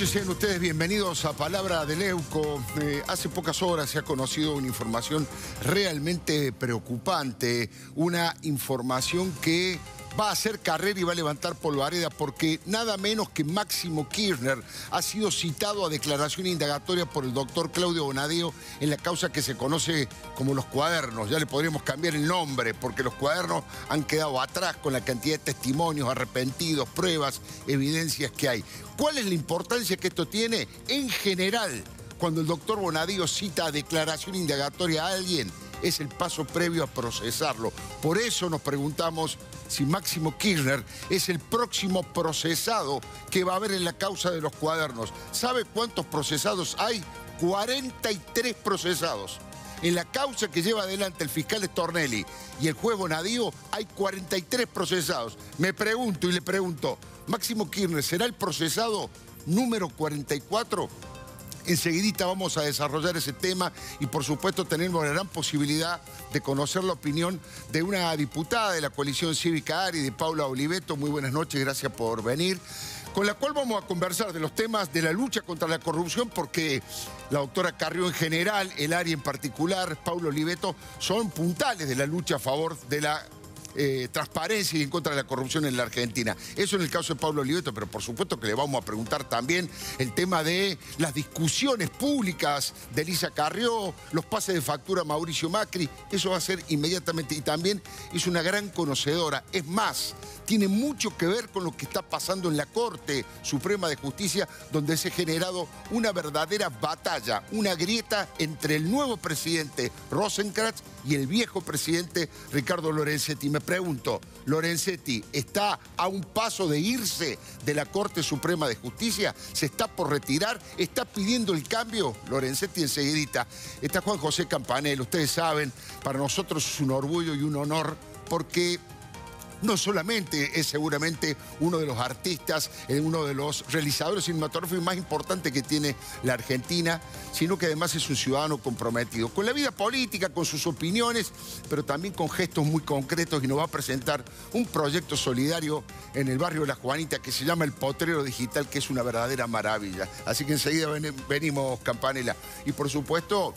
noches, sean ustedes bienvenidos a Palabra del Leuco. Eh, hace pocas horas se ha conocido una información realmente preocupante, una información que va a hacer carrera y va a levantar polvareda porque nada menos que Máximo Kirchner ha sido citado a declaración indagatoria por el doctor Claudio Bonadeo en la causa que se conoce como los cuadernos. Ya le podríamos cambiar el nombre porque los cuadernos han quedado atrás con la cantidad de testimonios, arrepentidos, pruebas, evidencias que hay. ¿Cuál es la importancia que esto tiene en general? Cuando el doctor Bonadío cita a declaración indagatoria a alguien, es el paso previo a procesarlo. Por eso nos preguntamos si Máximo Kirchner es el próximo procesado que va a haber en la causa de los cuadernos. ¿Sabe cuántos procesados hay? 43 procesados. En la causa que lleva adelante el fiscal Stornelli y el juez Bonadío hay 43 procesados. Me pregunto y le pregunto, ¿Máximo Kirchner será el procesado número 44? Enseguidita vamos a desarrollar ese tema y por supuesto tenemos la gran posibilidad de conocer la opinión de una diputada de la coalición cívica ARI, de Paula Oliveto. Muy buenas noches, gracias por venir con la cual vamos a conversar de los temas de la lucha contra la corrupción, porque la doctora Carrió en general, el ARI en particular, Paula Oliveto, son puntales de la lucha a favor de la eh, transparencia y en contra de la corrupción en la Argentina. Eso en el caso de Pablo Oliveto, pero por supuesto que le vamos a preguntar también el tema de las discusiones públicas de Elisa Carrió, los pases de factura Mauricio Macri, eso va a ser inmediatamente. Y también es una gran conocedora. Es más, tiene mucho que ver con lo que está pasando en la Corte Suprema de Justicia, donde se ha generado una verdadera batalla, una grieta entre el nuevo presidente Rosenkrantz y el viejo presidente Ricardo Lorenzetti. Me pregunto, ¿Lorenzetti está a un paso de irse de la Corte Suprema de Justicia? ¿Se está por retirar? ¿Está pidiendo el cambio? Lorenzetti enseguidita. Está Juan José Campanel, ustedes saben, para nosotros es un orgullo y un honor porque no solamente es seguramente uno de los artistas, eh, uno de los realizadores cinematográficos más importantes que tiene la Argentina, sino que además es un ciudadano comprometido con la vida política, con sus opiniones, pero también con gestos muy concretos y nos va a presentar un proyecto solidario en el barrio de La Juanita que se llama El Potrero Digital, que es una verdadera maravilla. Así que enseguida venimos, Campanela. Y por supuesto,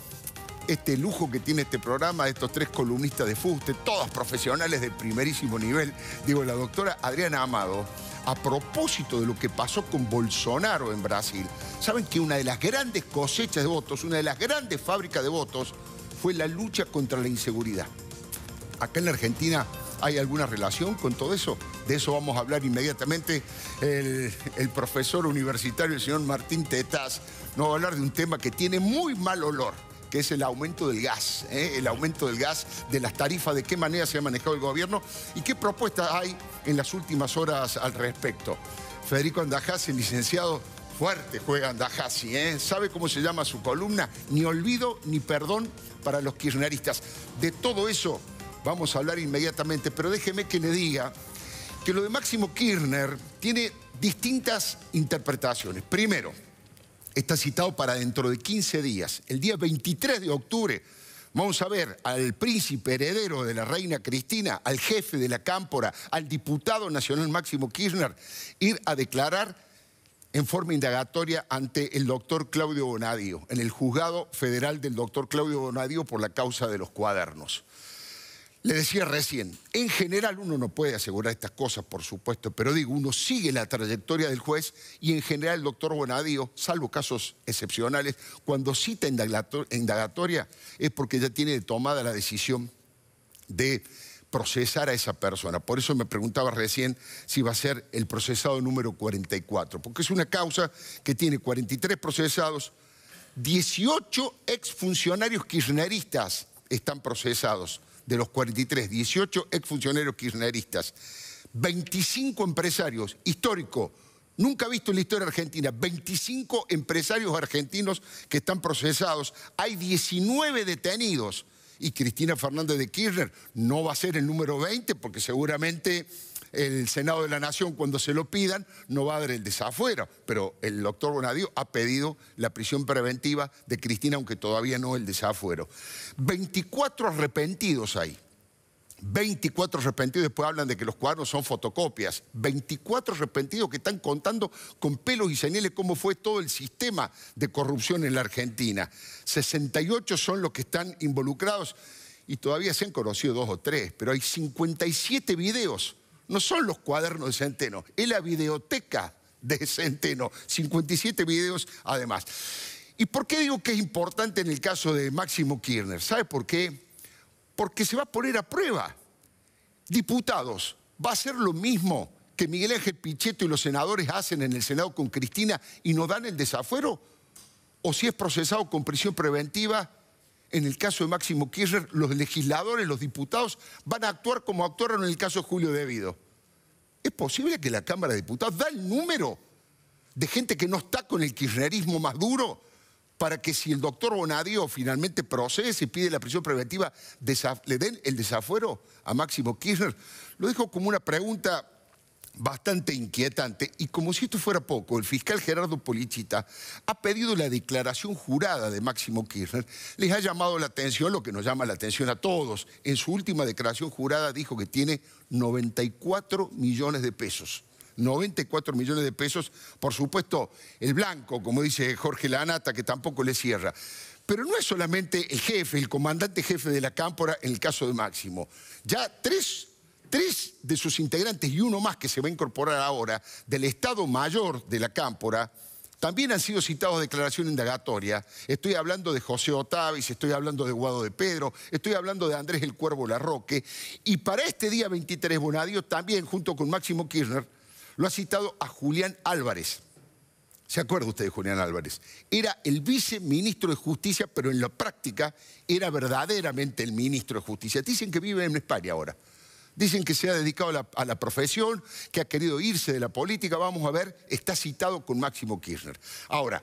este lujo que tiene este programa, estos tres columnistas de fuste, todos profesionales de primerísimo nivel. Digo, la doctora Adriana Amado, a propósito de lo que pasó con Bolsonaro en Brasil, saben que una de las grandes cosechas de votos, una de las grandes fábricas de votos, fue la lucha contra la inseguridad. Acá en la Argentina ¿Hay alguna relación con todo eso? De eso vamos a hablar inmediatamente. El, profesor universitario, el señor Martín Tetaz, nos va a hablar de un tema que tiene muy mal olor que es el aumento del gas, ¿eh? el aumento del gas, de las tarifas, de qué manera se ha manejado el gobierno y qué propuestas hay en las últimas horas al respecto. Federico Andajasi, licenciado, fuerte juega Andajasi, ¿eh? sabe cómo se llama su columna, ni olvido ni perdón para los kirchneristas. De todo eso vamos a hablar inmediatamente, pero déjeme que le diga que lo de Máximo Kirchner tiene distintas interpretaciones. Primero, está citado para dentro de 15 días, el día 23 de octubre. Vamos a ver al príncipe heredero de la reina Cristina, al jefe de la Cámpora, al diputado nacional Máximo Kirchner, ir a declarar en forma indagatoria ante el doctor Claudio Bonadio, en el juzgado federal del doctor Claudio Bonadio por la causa de los cuadernos. Le decía recién, en general uno no puede asegurar estas cosas, por supuesto, pero digo, uno sigue la trayectoria del juez y en general el doctor Bonadío, salvo casos excepcionales, cuando cita indagatoria es porque ya tiene tomada la decisión de procesar a esa persona. Por eso me preguntaba recién si va a ser el procesado número 44, porque es una causa que tiene 43 procesados, 18 exfuncionarios kirchneristas están procesados. De los 43, 18 exfuncionarios kirchneristas, 25 empresarios, histórico, Nunca visto en la historia argentina, 25 empresarios argentinos que están procesados, hay 19 detenidos y Cristina Fernández de Kirchner no va a ser el número 20 porque seguramente el Senado de la Nación, cuando se lo pidan, no va a dar el desafuero. Pero el doctor Bonadío ha pedido la prisión preventiva de Cristina, aunque todavía no el desafuero. 24 arrepentidos hay. 24 arrepentidos, después hablan de que los cuadros son fotocopias. 24 arrepentidos que están contando con pelos y señales cómo fue todo el sistema de corrupción en la Argentina. 68 son los que están involucrados y todavía se han conocido dos o tres, pero hay 57 videos no son los cuadernos de Centeno, es la videoteca de Centeno, 57 videos además. ¿Y por qué digo que es importante en el caso de Máximo Kirchner? ¿Sabe por qué? Porque se va a poner a prueba. Diputados, va a ser lo mismo que Miguel Ángel Pichetto y los senadores hacen en el Senado con Cristina y no dan el desafuero? ¿O si es procesado con prisión preventiva? en el caso de Máximo Kirchner, los legisladores, los diputados, van a actuar como actuaron en el caso de Julio Debido. ¿Es posible que la Cámara de Diputados da el número de gente que no está con el kirchnerismo más duro para que si el doctor Bonadio finalmente procede y pide la prisión preventiva, le den el desafuero a Máximo Kirchner? Lo dijo como una pregunta bastante inquietante. Y como si esto fuera poco, el fiscal Gerardo Polichita ha pedido la declaración jurada de Máximo Kirchner. Les ha llamado la atención, lo que nos llama la atención a todos. En su última declaración jurada dijo que tiene 94 millones de pesos. 94 millones de pesos, por supuesto, el blanco, como dice Jorge Lanata, que tampoco le cierra. Pero no es solamente el jefe, el comandante jefe de la cámpora en el caso de Máximo. Ya tres tres de sus integrantes y uno más que se va a incorporar ahora del Estado Mayor de la Cámpora, también han sido citados a declaración indagatoria. Estoy hablando de José Otavis, estoy hablando de Guado de Pedro, estoy hablando de Andrés el Cuervo Larroque. Y para este día 23, Bonadio también, junto con Máximo Kirchner, lo ha citado a Julián Álvarez. ¿Se acuerda usted de Julián Álvarez? Era el viceministro de Justicia, pero en la práctica era verdaderamente el ministro de Justicia. Dicen que vive en España ahora. Dicen que se ha dedicado a la, profesión, que ha querido irse de la política. Vamos a ver, está citado con Máximo Kirchner. Ahora,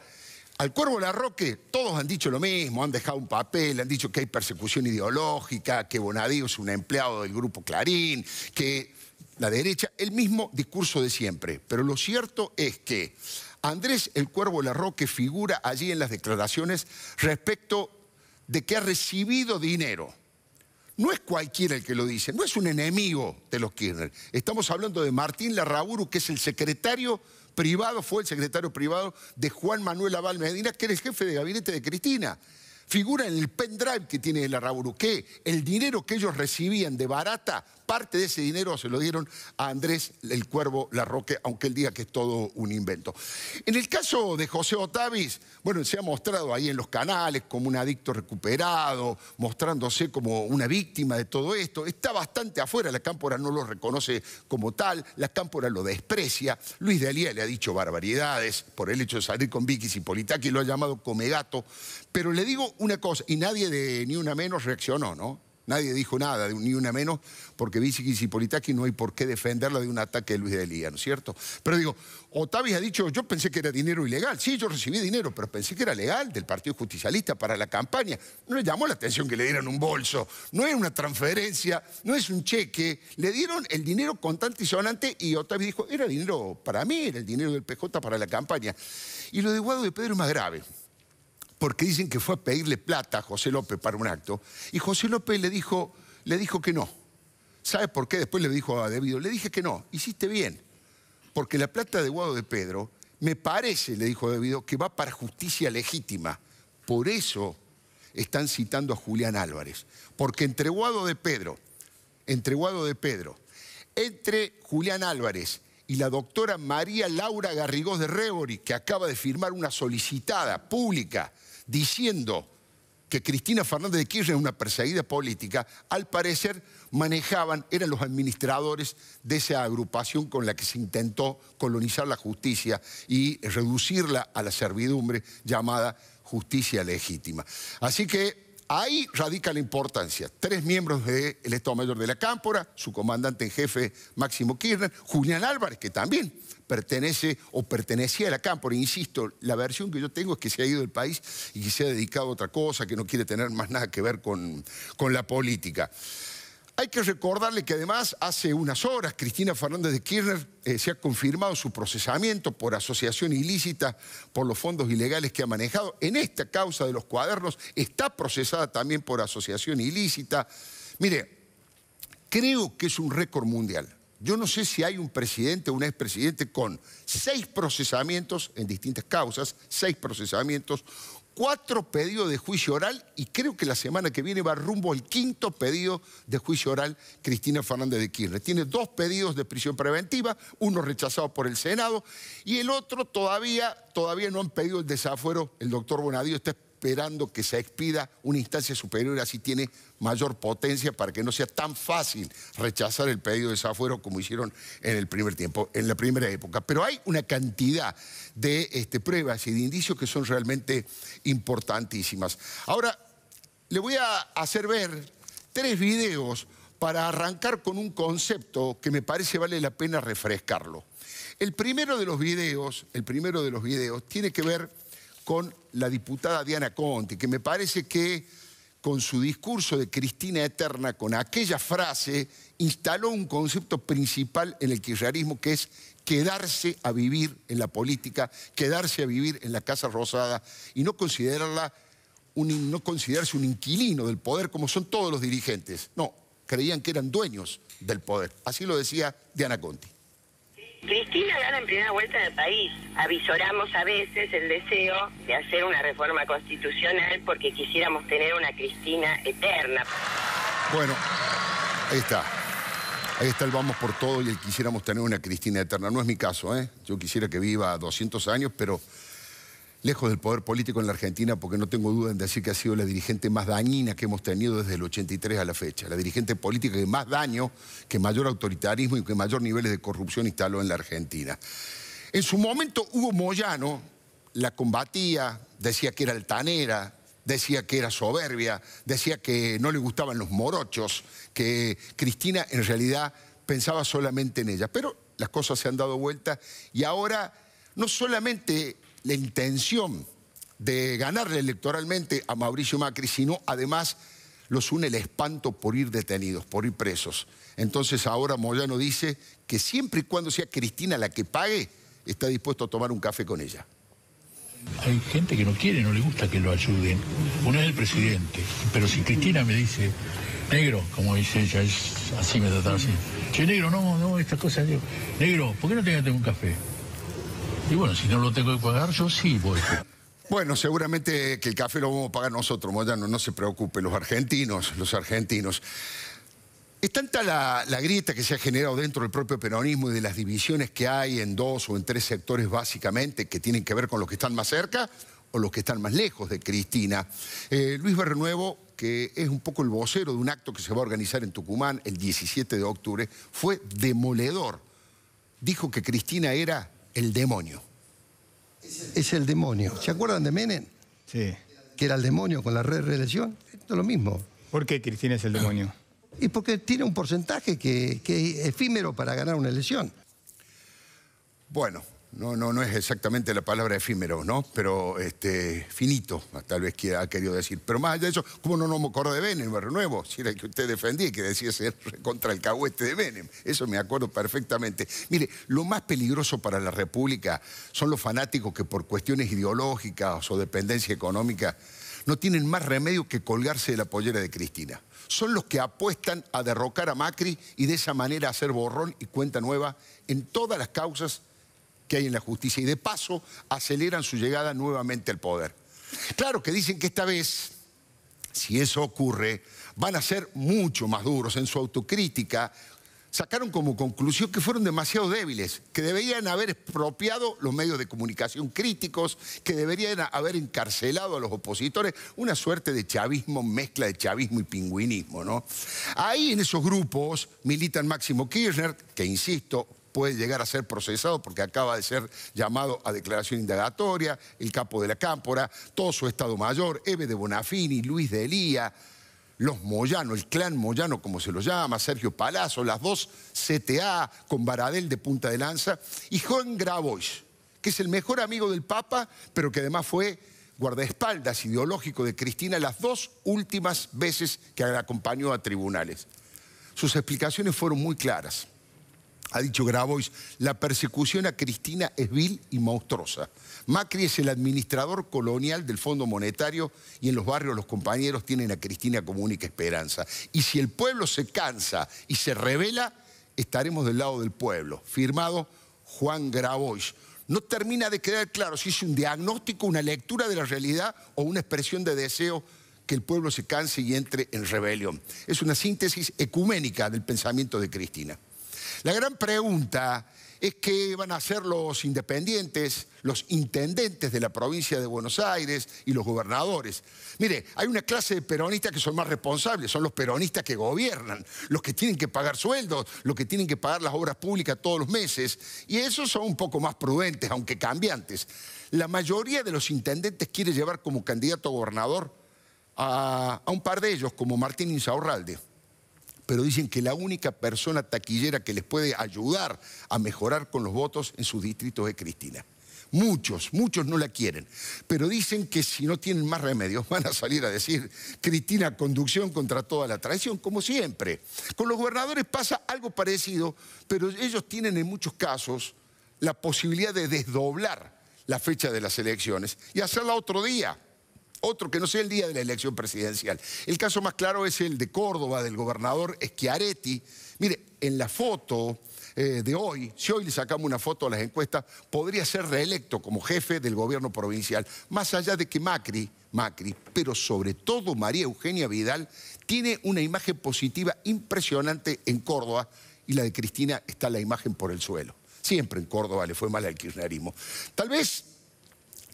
al Cuervo Larroque todos han dicho lo mismo, han dejado un papel, han dicho que hay persecución ideológica, que Bonadío es un empleado del grupo Clarín, que la derecha, el mismo discurso de siempre. Pero lo cierto es que Andrés el Cuervo Larroque figura allí en las declaraciones respecto de que ha recibido dinero no es cualquiera el que lo dice, no es un enemigo de los Kirchner. Estamos hablando de Martín Larrauru, que es el secretario privado, fue el secretario privado de Juan Manuel Abal Medina, que era el jefe de gabinete de Cristina figura en el pendrive que tiene el Arraburuqué, el dinero que ellos recibían de barata, parte de ese dinero se lo dieron a Andrés el Cuervo Larroque, aunque él diga que es todo un invento. En el caso de José Otavis, bueno, se ha mostrado ahí en los canales como un adicto recuperado, mostrándose como una víctima de todo esto. Está bastante afuera, la cámpora no lo reconoce como tal, la cámpora lo desprecia. Luis de Alía le ha dicho barbaridades por el hecho de salir con Vicky Politaki, lo ha llamado comegato, pero le digo una cosa, y nadie de Ni Una Menos reaccionó, ¿no? Nadie dijo nada, de Ni Una Menos, porque bici y Politaki no hay por qué defenderla de un ataque de Luis de Lía, ¿no es cierto? Pero digo, Otavis ha dicho, yo pensé que era dinero ilegal. Sí, yo recibí dinero, pero pensé que era legal del Partido Justicialista para la campaña. No le llamó la atención que le dieran un bolso, no es una transferencia, no es un cheque. Le dieron el dinero contante y sonante y Otavis dijo, era dinero para mí, era el dinero del PJ para la campaña. Y lo de Guado de Pedro es más grave porque dicen que fue a pedirle plata a José López para un acto, y José López le dijo, le dijo que no. ¿Sabe por qué? Después le dijo a Debido, le dije que no, hiciste bien, porque la plata de Guado de Pedro, me parece, le dijo Debido, que va para justicia legítima. Por eso están citando a Julián Álvarez, porque entre Guado de Pedro, entre Guado de Pedro, entre Julián Álvarez y la doctora María Laura Garrigós de Rebori, que acaba de firmar una solicitada pública diciendo que Cristina Fernández de Kirchner es una perseguida política, al parecer manejaban, eran los administradores de esa agrupación con la que se intentó colonizar la justicia y reducirla a la servidumbre llamada justicia legítima. Así que Ahí radica la importancia. Tres miembros del Estado Mayor de la Cámpora, su comandante en jefe Máximo Kirchner, Julián Álvarez, que también pertenece o pertenecía a la Cámpora. Insisto, la versión que yo tengo es que se ha ido del país y que se ha dedicado a otra cosa, que no quiere tener más nada que ver con, con la política. Hay que recordarle que además hace unas horas Cristina Fernández de Kirchner eh, se ha confirmado su procesamiento por asociación ilícita por los fondos ilegales que ha manejado. En esta causa de los cuadernos está procesada también por asociación ilícita. Mire, creo que es un récord mundial. Yo no sé si hay un presidente o un expresidente con seis procesamientos en distintas causas, seis procesamientos cuatro pedidos de juicio oral y creo que la semana que viene va rumbo al quinto pedido de juicio oral Cristina Fernández de Kirchner. Tiene dos pedidos de prisión preventiva, uno rechazado por el Senado y el otro todavía, todavía no han pedido el desafuero. El doctor Bonadío está esperando que se expida una instancia superior, así tiene mayor potencia para que no sea tan fácil rechazar el pedido de desafuero como hicieron en el primer tiempo, en la primera época. Pero hay una cantidad de este, pruebas y de indicios que son realmente importantísimas. Ahora, le voy a hacer ver tres videos para arrancar con un concepto que me parece vale la pena refrescarlo. El primero de los videos, el primero de los videos tiene que ver con la diputada Diana Conti que me parece que con su discurso de Cristina Eterna, con aquella frase, instaló un concepto principal en el kirchnerismo que es quedarse a vivir en la política, quedarse a vivir en la Casa Rosada y no considerarla un, no considerarse un inquilino del poder como son todos los dirigentes. No, creían que eran dueños del poder. Así lo decía Diana Conti. Cristina gana en primera vuelta del país. Avisoramos a veces el deseo de hacer una reforma constitucional porque quisiéramos tener una Cristina eterna. Bueno, ahí está. Ahí está el vamos por todo y el quisiéramos tener una Cristina eterna. No es mi caso, ¿eh? Yo quisiera que viva 200 años, pero lejos del poder político en la Argentina, porque no tengo duda en decir que ha sido la dirigente más dañina que hemos tenido desde el 83 a la fecha, la dirigente política que más daño, que mayor autoritarismo y que mayor niveles de corrupción instaló en la Argentina. En su momento Hugo Moyano la combatía, decía que era altanera, decía que era soberbia, decía que no le gustaban los morochos, que Cristina en realidad pensaba solamente en ella. Pero las cosas se han dado vuelta y ahora no solamente la intención de ganarle electoralmente a Mauricio Macri, sino además los une el espanto por ir detenidos, por ir presos. Entonces ahora Moyano dice que siempre y cuando sea Cristina la que pague, está dispuesto a tomar un café con ella. Hay gente que no quiere, no le gusta que lo ayuden. Uno es el presidente, pero si Cristina me dice, negro, como dice ella, es así me trata así. Che, negro, no, no, estas cosas, negro, ¿por qué no te un café? Y bueno, si no lo tengo que pagar, yo sí voy. Bueno, seguramente que el café lo vamos a pagar nosotros, Moyano, no se preocupe, los argentinos, los argentinos. Es tanta la, grieta que se ha generado dentro del propio peronismo y de las divisiones que hay en dos o en tres sectores básicamente que tienen que ver con los que están más cerca o los que están más lejos de Cristina. Eh, Luis Bernuevo, que es un poco el vocero de un acto que se va a organizar en Tucumán el 17 de octubre, fue demoledor. Dijo que Cristina era el demonio. Es el demonio. ¿Se acuerdan de Menem? Sí. Que era el demonio con la red reelección. Esto es lo mismo. ¿Por qué Cristina es el demonio? Y porque tiene un porcentaje que, que es efímero para ganar una elección. Bueno, no, no, no es exactamente la palabra efímero, ¿no? Pero este, finito, tal vez que ha querido decir. Pero más allá de eso, ¿cómo no, nos me de Benem, Nuevo? Si era el que usted defendía y que decía ser contra el cahuete de Benem. Eso me acuerdo perfectamente. Mire, lo más peligroso para la República son los fanáticos que por cuestiones ideológicas o dependencia económica no tienen más remedio que colgarse de la pollera de Cristina. Son los que apuestan a derrocar a Macri y de esa manera hacer borrón y cuenta nueva en todas las causas que hay en la justicia y de paso aceleran su llegada nuevamente al poder. Claro que dicen que esta vez, si eso ocurre, van a ser mucho más duros en su autocrítica. Sacaron como conclusión que fueron demasiado débiles, que deberían haber expropiado los medios de comunicación críticos, que deberían haber encarcelado a los opositores, una suerte de chavismo, mezcla de chavismo y pingüinismo, ¿no? Ahí en esos grupos militan Máximo Kirchner, que insisto, puede llegar a ser procesado porque acaba de ser llamado a declaración indagatoria, el capo de la Cámpora, todo su Estado Mayor, Ebe de Bonafini, Luis de Elía, los Moyano, el clan Moyano como se lo llama, Sergio Palazzo, las dos CTA con Baradel de punta de lanza, y Juan Grabois, que es el mejor amigo del Papa, pero que además fue guardaespaldas ideológico de Cristina las dos últimas veces que la acompañó a tribunales. Sus explicaciones fueron muy claras. Ha dicho Grabois, la persecución a Cristina es vil y monstruosa. Macri es el administrador colonial del Fondo Monetario y en los barrios los compañeros tienen a Cristina como única esperanza. Y si el pueblo se cansa y se revela, estaremos del lado del pueblo. Firmado Juan Grabois. No termina de quedar claro si es un diagnóstico, una lectura de la realidad o una expresión de deseo que el pueblo se canse y entre en rebelión. Es una síntesis ecuménica del pensamiento de Cristina. La gran pregunta es qué van a hacer los independientes, los intendentes de la provincia de Buenos Aires y los gobernadores. Mire, hay una clase de peronistas que son más responsables, son los peronistas que gobiernan, los que tienen que pagar sueldos, los que tienen que pagar las obras públicas todos los meses, y esos son un poco más prudentes, aunque cambiantes. La mayoría de los intendentes quiere llevar como candidato a gobernador a, a un par de ellos, como Martín Insaurralde pero dicen que la única persona taquillera que les puede ayudar a mejorar con los votos en sus distritos es Cristina. Muchos, muchos no la quieren, pero dicen que si no tienen más remedios van a salir a decir Cristina, conducción contra toda la traición, como siempre. Con los gobernadores pasa algo parecido, pero ellos tienen en muchos casos la posibilidad de desdoblar la fecha de las elecciones y hacerla otro día otro que no sea el día de la elección presidencial. El caso más claro es el de Córdoba, del gobernador Schiaretti. Mire, en la foto eh, de hoy, si hoy le sacamos una foto a las encuestas, podría ser reelecto como jefe del gobierno provincial, más allá de que Macri, Macri, pero sobre todo María Eugenia Vidal, tiene una imagen positiva impresionante en Córdoba y la de Cristina está la imagen por el suelo. Siempre en Córdoba le fue mal al kirchnerismo. Tal vez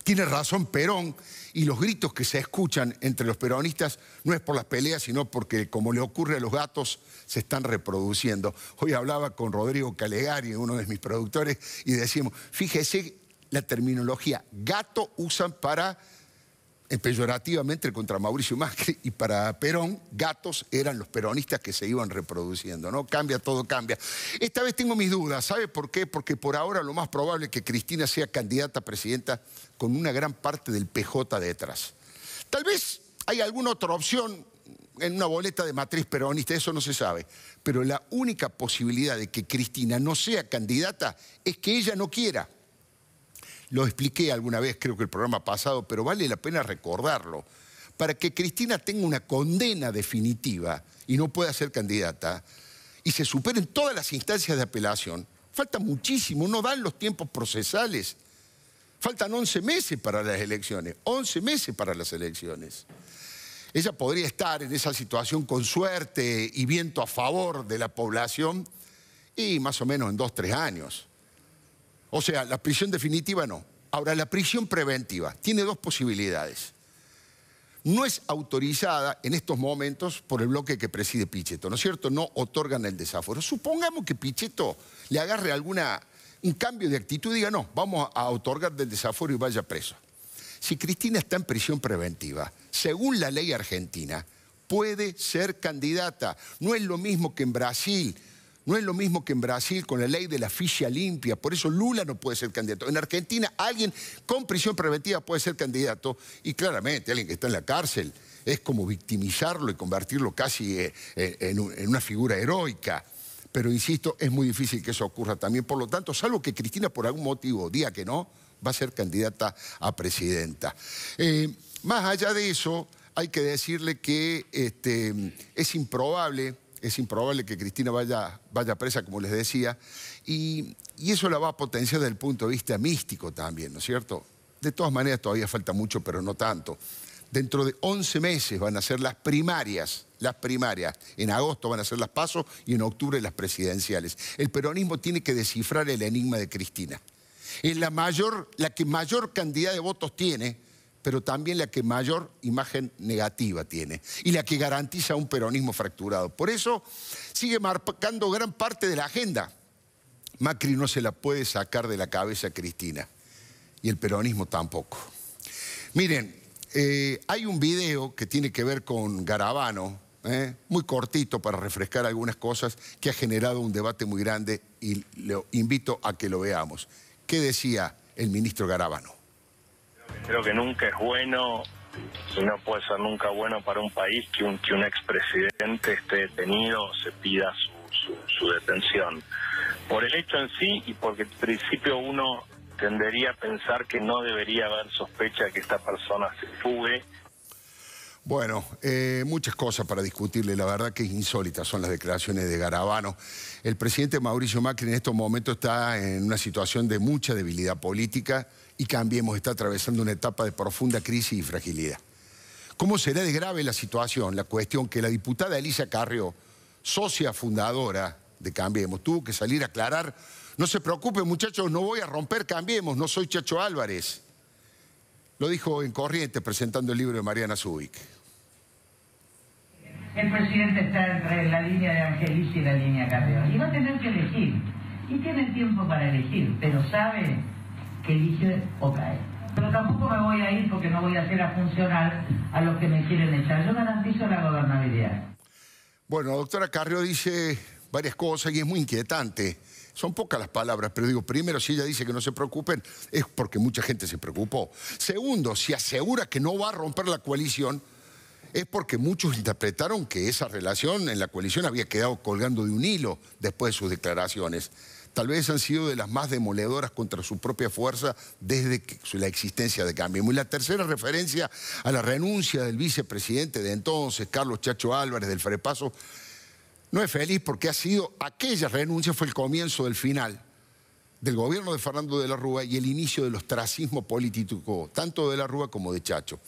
tiene razón Perón y los gritos que se escuchan entre los peronistas no es por las peleas, sino porque como le ocurre a los gatos, se están reproduciendo. Hoy hablaba con Rodrigo Calegari, uno de mis productores, y decíamos, fíjese la terminología, gato usan para eh, peyorativamente contra Mauricio Macri y para Perón, gatos eran los peronistas que se iban reproduciendo, ¿no? Cambia, todo cambia. Esta vez tengo mis dudas, ¿sabe por qué? Porque por ahora lo más probable es que Cristina sea candidata a presidenta con una gran parte del PJ detrás. Tal vez hay alguna otra opción en una boleta de matriz peronista, eso no se sabe, pero la única posibilidad de que Cristina no sea candidata es que ella no quiera. Lo expliqué alguna vez, creo que el programa pasado, pero vale la pena recordarlo. Para que Cristina tenga una condena definitiva y no pueda ser candidata, y se superen todas las instancias de apelación, falta muchísimo, no dan los tiempos procesales. Faltan 11 meses para las elecciones, 11 meses para las elecciones. Ella podría estar en esa situación con suerte y viento a favor de la población y más o menos en dos, tres años. O sea, la prisión definitiva no. Ahora, la prisión preventiva tiene dos posibilidades. No es autorizada en estos momentos por el bloque que preside Pichetto, ¿no es cierto? No otorgan el desafuero. Supongamos que Pichetto le agarre alguna, un cambio de actitud y diga, no, vamos a otorgar del desafuero y vaya preso. Si Cristina está en prisión preventiva, según la ley argentina, puede ser candidata. No es lo mismo que en Brasil, no es lo mismo que en Brasil con la ley de la ficha limpia. Por eso Lula no puede ser candidato. En Argentina alguien con prisión preventiva puede ser candidato y claramente alguien que está en la cárcel es como victimizarlo y convertirlo casi eh, eh, en una figura heroica pero insisto, es muy difícil que eso ocurra también. Por lo tanto, salvo que Cristina por algún motivo diga que no, va a ser candidata a presidenta. Eh, más allá de eso, hay que decirle que este, es improbable es improbable que Cristina vaya, vaya presa, como les decía, y, y, eso la va a potenciar desde el punto de vista místico también, ¿no es cierto? De todas maneras, todavía falta mucho, pero no tanto. Dentro de 11 meses van a ser las primarias, las primarias. En agosto van a ser las pasos y en octubre las presidenciales. El peronismo tiene que descifrar el enigma de Cristina. Es la mayor, la que mayor cantidad de votos tiene, pero también la que mayor imagen negativa tiene y la que garantiza un peronismo fracturado. Por eso sigue marcando gran parte de la agenda. Macri no se la puede sacar de la cabeza a Cristina y el peronismo tampoco. Miren, eh, hay un video que tiene que ver con Garabano, eh, muy cortito para refrescar algunas cosas, que ha generado un debate muy grande y lo invito a que lo veamos. ¿Qué decía el ministro Garabano? Creo que nunca es bueno y no puede ser nunca bueno para un país que un, que un expresidente esté detenido o se pida su, su, detención. Por el hecho en sí y porque en principio uno tendería a pensar que no debería haber sospecha de que esta persona se fugue. Bueno, eh, muchas cosas para discutirle. La verdad que insólitas son las declaraciones de Garabano. El presidente Mauricio Macri en estos momentos está en una situación de mucha debilidad política y Cambiemos está atravesando una etapa de profunda crisis y fragilidad. ¿Cómo será de grave la situación? La cuestión que la diputada Elisa Carrió, socia fundadora de Cambiemos, tuvo que salir a aclarar, no se preocupen muchachos, no voy a romper Cambiemos, no soy Chacho Álvarez. Lo dijo en corriente presentando el libro de Mariana Zubik. El presidente está entre la línea de Angelici y la línea Carrió y va a tener que elegir. Y tiene tiempo para elegir, pero sabe que dice ok Pero tampoco me voy a ir porque no voy a hacer a funcionar a los que me quieren echar. Yo garantizo la gobernabilidad. Bueno, doctora Carrió dice varias cosas y es muy inquietante. Son pocas las palabras, pero digo, primero, si ella dice que no se preocupen, es porque mucha gente se preocupó. Segundo, si asegura que no va a romper la coalición, es porque muchos interpretaron que esa relación en la coalición había quedado colgando de un hilo después de sus declaraciones tal vez han sido de las más demoledoras contra su propia fuerza desde la existencia de Cambio. Y la tercera referencia a la renuncia del vicepresidente de entonces, Carlos Chacho Álvarez del Frepaso, no es feliz porque ha sido, aquella renuncia fue el comienzo del final del gobierno de Fernando de la Rúa y el inicio del ostracismo político, tanto de la Rúa como de Chacho.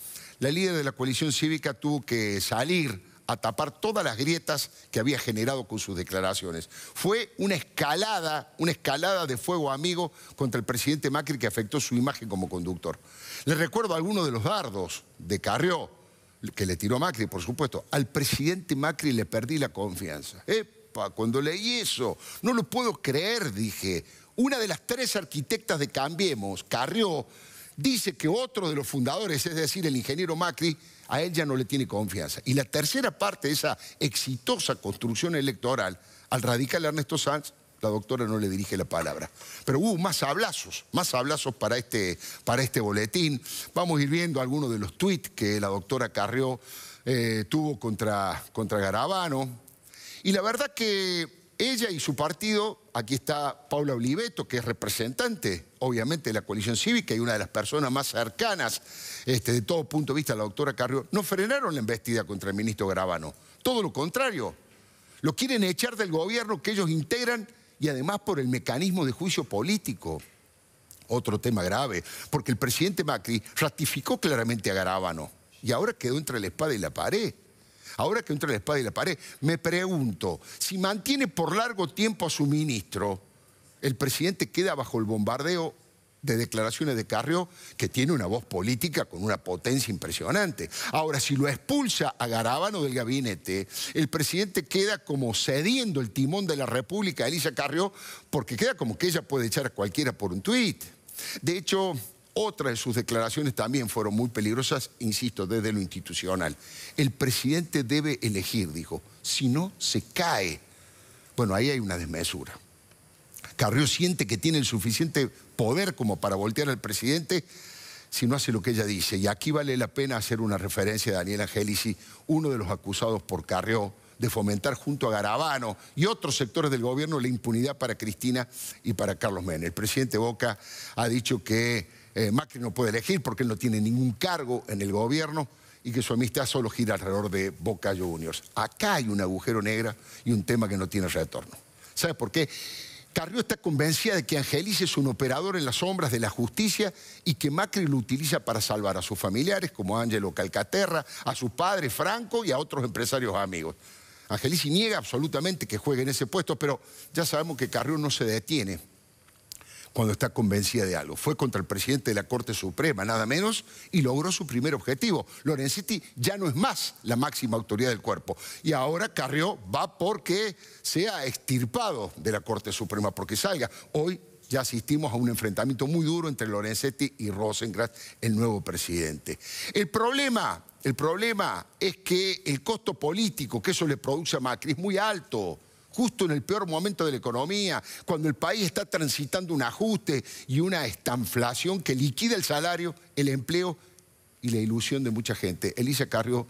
La líder de la coalición cívica tuvo que salir a tapar todas las grietas que había generado con sus declaraciones. Fue una escalada, una escalada de fuego amigo contra el presidente Macri que afectó su imagen como conductor. Le recuerdo alguno de los dardos de Carrió, que le tiró Macri, por supuesto. Al presidente Macri le perdí la confianza. Epa, cuando leí eso, no lo puedo creer, dije. Una de las tres arquitectas de Cambiemos, Carrió, dice que otro de los fundadores, es decir, el ingeniero Macri, a él ya no le tiene confianza. Y la tercera parte de esa exitosa construcción electoral, al radical Ernesto Sanz, la doctora no le dirige la palabra. Pero hubo más hablazos, más hablazos para este, para este boletín. Vamos a ir viendo algunos de los tweets que la doctora Carrió eh, tuvo contra, contra Garabano. Y la verdad que ella y su partido, aquí está Paula Oliveto, que es representante, obviamente, de la coalición cívica y una de las personas más cercanas, este, de todo punto de vista, a la doctora Carrió, no frenaron la embestida contra el ministro Gravano. Todo lo contrario. Lo quieren echar del gobierno que ellos integran y además por el mecanismo de juicio político. Otro tema grave, porque el presidente Macri ratificó claramente a Gravano y ahora quedó entre la espada y la pared ahora que entra la espada y la pared, me pregunto, si mantiene por largo tiempo a su ministro, el presidente queda bajo el bombardeo de declaraciones de Carrió, que tiene una voz política con una potencia impresionante. Ahora, si lo expulsa a Garabano del gabinete, el presidente queda como cediendo el timón de la República a Elisa Carrió, porque queda como que ella puede echar a cualquiera por un tuit. De hecho, otras de sus declaraciones también fueron muy peligrosas, insisto, desde lo institucional. El presidente debe elegir, dijo, si no, se cae. Bueno, ahí hay una desmesura. Carrió siente que tiene el suficiente poder como para voltear al presidente si no hace lo que ella dice. Y aquí vale la pena hacer una referencia a Daniel Angelici, uno de los acusados por Carrió de fomentar junto a Garabano y otros sectores del gobierno la impunidad para Cristina y para Carlos Menem. El presidente Boca ha dicho que eh, Macri no puede elegir porque él no tiene ningún cargo en el gobierno y que su amistad solo gira alrededor de Boca Juniors. Acá hay un agujero negro y un tema que no tiene retorno. ¿Sabes por qué? Carrió está convencida de que Angelis es un operador en las sombras de la justicia y que Macri lo utiliza para salvar a sus familiares como Ángelo Calcaterra, a su padre Franco y a otros empresarios amigos. Angelici niega absolutamente que juegue en ese puesto, pero ya sabemos que Carrió no se detiene cuando está convencida de algo. Fue contra el presidente de la Corte Suprema, nada menos, y logró su primer objetivo. Lorenzetti ya no es más la máxima autoridad del cuerpo. Y ahora Carrió va porque sea extirpado de la Corte Suprema, porque salga. Hoy ya asistimos a un enfrentamiento muy duro entre Lorenzetti y Rosengrad, el nuevo presidente. El problema, el problema es que el costo político que eso le produce a Macri es muy alto justo en el peor momento de la economía, cuando el país está transitando un ajuste y una estanflación que liquida el salario, el empleo y la ilusión de mucha gente. Elisa Carrió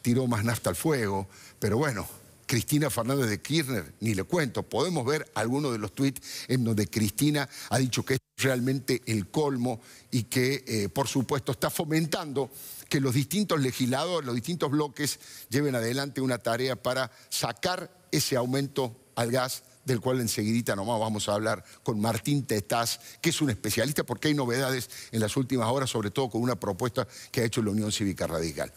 tiró más nafta al fuego, pero bueno, Cristina Fernández de Kirchner, ni le cuento, podemos ver algunos de los tweets en donde Cristina ha dicho que es realmente el colmo y que, eh, por supuesto, está fomentando que los distintos legisladores, los distintos bloques lleven adelante una tarea para sacar ese aumento al gas del cual enseguidita nomás vamos a hablar con Martín Tetaz, que es un especialista porque hay novedades en las últimas horas, sobre todo con una propuesta que ha hecho la Unión Cívica Radical.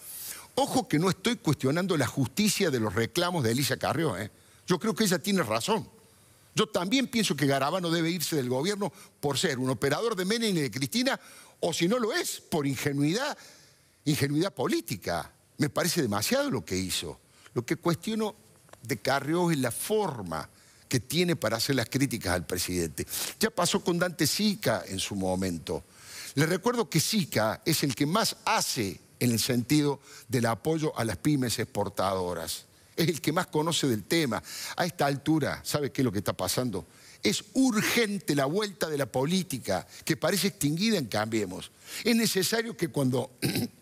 Ojo que no estoy cuestionando la justicia de los reclamos de Elisa Carrió. ¿eh? Yo creo que ella tiene razón. Yo también pienso que Garabano debe irse del gobierno por ser un operador de Menem y de Cristina, o si no lo es, por ingenuidad, ingenuidad política. Me parece demasiado lo que hizo. Lo que cuestiono de Carrió es la forma que tiene para hacer las críticas al presidente. Ya pasó con Dante Sica en su momento. Le recuerdo que Sica es el que más hace en el sentido del apoyo a las pymes exportadoras. Es el que más conoce del tema. A esta altura, ¿sabe qué es lo que está pasando? Es urgente la vuelta de la política, que parece extinguida en Cambiemos. Es necesario que cuando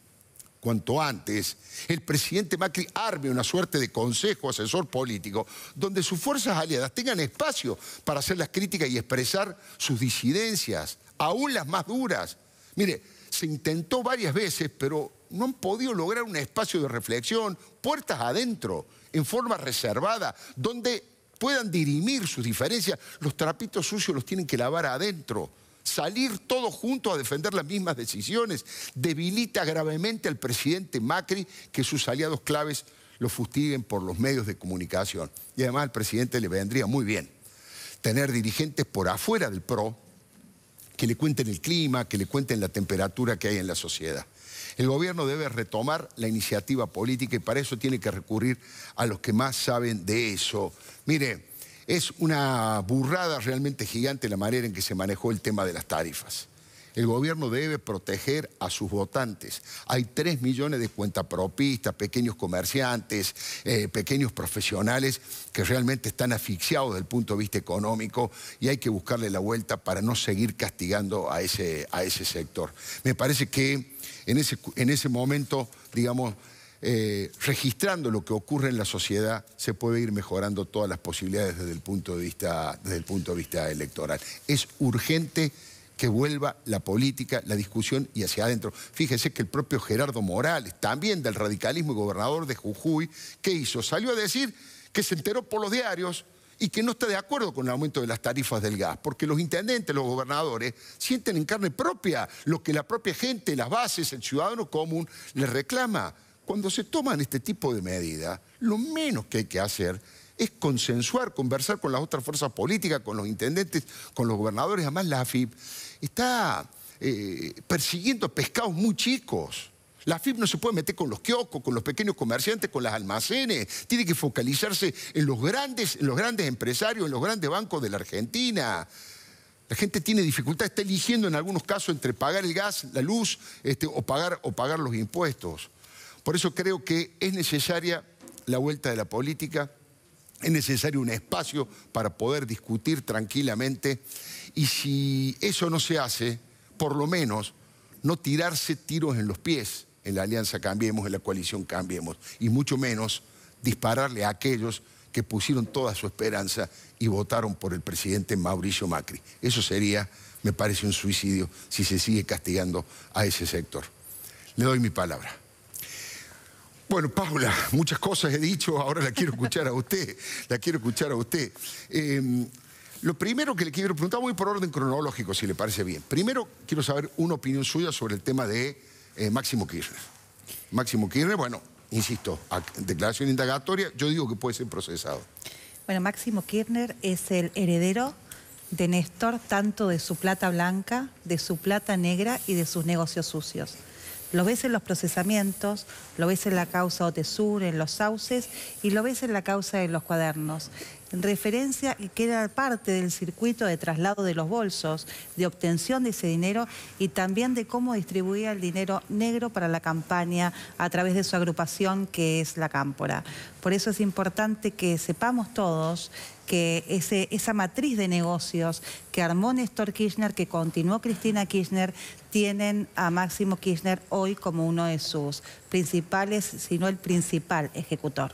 cuanto antes, el presidente Macri arme una suerte de consejo asesor político donde sus fuerzas aliadas tengan espacio para hacer las críticas y expresar sus disidencias, aún las más duras. Mire, se intentó varias veces, pero no han podido lograr un espacio de reflexión, puertas adentro, en forma reservada, donde puedan dirimir sus diferencias. Los trapitos sucios los tienen que lavar adentro salir todos juntos a defender las mismas decisiones, debilita gravemente al presidente Macri que sus aliados claves lo fustiguen por los medios de comunicación. Y además al presidente le vendría muy bien tener dirigentes por afuera del PRO que le cuenten el clima, que le cuenten la temperatura que hay en la sociedad. El gobierno debe retomar la iniciativa política y para eso tiene que recurrir a los que más saben de eso. Mire, es una burrada realmente gigante la manera en que se manejó el tema de las tarifas. El gobierno debe proteger a sus votantes. Hay 3 millones de cuentapropistas, pequeños comerciantes, eh, pequeños profesionales que realmente están asfixiados desde el punto de vista económico y hay que buscarle la vuelta para no seguir castigando a ese, a ese sector. Me parece que en ese, en ese momento, digamos, eh, registrando lo que ocurre en la sociedad, se puede ir mejorando todas las posibilidades desde el punto de vista, desde el punto de vista electoral. Es urgente que vuelva la política, la discusión y hacia adentro. fíjense que el propio Gerardo Morales, también del radicalismo y gobernador de Jujuy, ¿qué hizo? Salió a decir que se enteró por los diarios y que no está de acuerdo con el aumento de las tarifas del gas, porque los intendentes, los gobernadores, sienten en carne propia lo que la propia gente, las bases, el ciudadano común les reclama. Cuando se toman este tipo de medidas, lo menos que hay que hacer es consensuar, conversar con las otras fuerzas políticas, con los intendentes, con los gobernadores. Además, la AFIP está eh, persiguiendo pescados muy chicos. La AFIP no se puede meter con los kioscos, con los pequeños comerciantes, con las almacenes. Tiene que focalizarse en los grandes, en los grandes empresarios, en los grandes bancos de la Argentina. La gente tiene dificultad, está eligiendo en algunos casos entre pagar el gas, la luz este, o, pagar, o pagar los impuestos. Por eso creo que es necesaria la vuelta de la política, es necesario un espacio para poder discutir tranquilamente y si eso no se hace, por lo menos no tirarse tiros en los pies en la alianza Cambiemos, en la coalición Cambiemos, y mucho menos dispararle a aquellos que pusieron toda su esperanza y votaron por el presidente Mauricio Macri. Eso sería, me parece, un suicidio si se sigue castigando a ese sector. Le doy mi palabra. Bueno, Paula, muchas cosas he dicho, ahora la quiero escuchar a usted, la quiero escuchar a usted. Em, lo primero que le quiero preguntar, voy por orden cronológico, si le parece bien. Primero quiero saber una opinión suya sobre el tema de eh, Máximo Kirchner. Máximo Kirchner, bueno, insisto, declaración indagatoria, yo digo que puede ser procesado. Bueno, Máximo Kirchner es el heredero de Néstor, tanto de su plata blanca, de su plata negra y de sus negocios sucios. Lo ves en los procesamientos, lo ves en la causa Otesur, en los sauces y lo ves en la causa de los cuadernos en referencia que era parte del circuito de traslado de los bolsos, de obtención de ese dinero y también de cómo distribuía el dinero negro para la campaña a través de su agrupación que es la Cámpora. Por eso es importante que sepamos todos que esa matriz de negocios que armó Néstor Kirchner, que continuó Cristina Kirchner, tienen a Máximo Kirchner hoy como uno de sus principales, si no el principal ejecutor.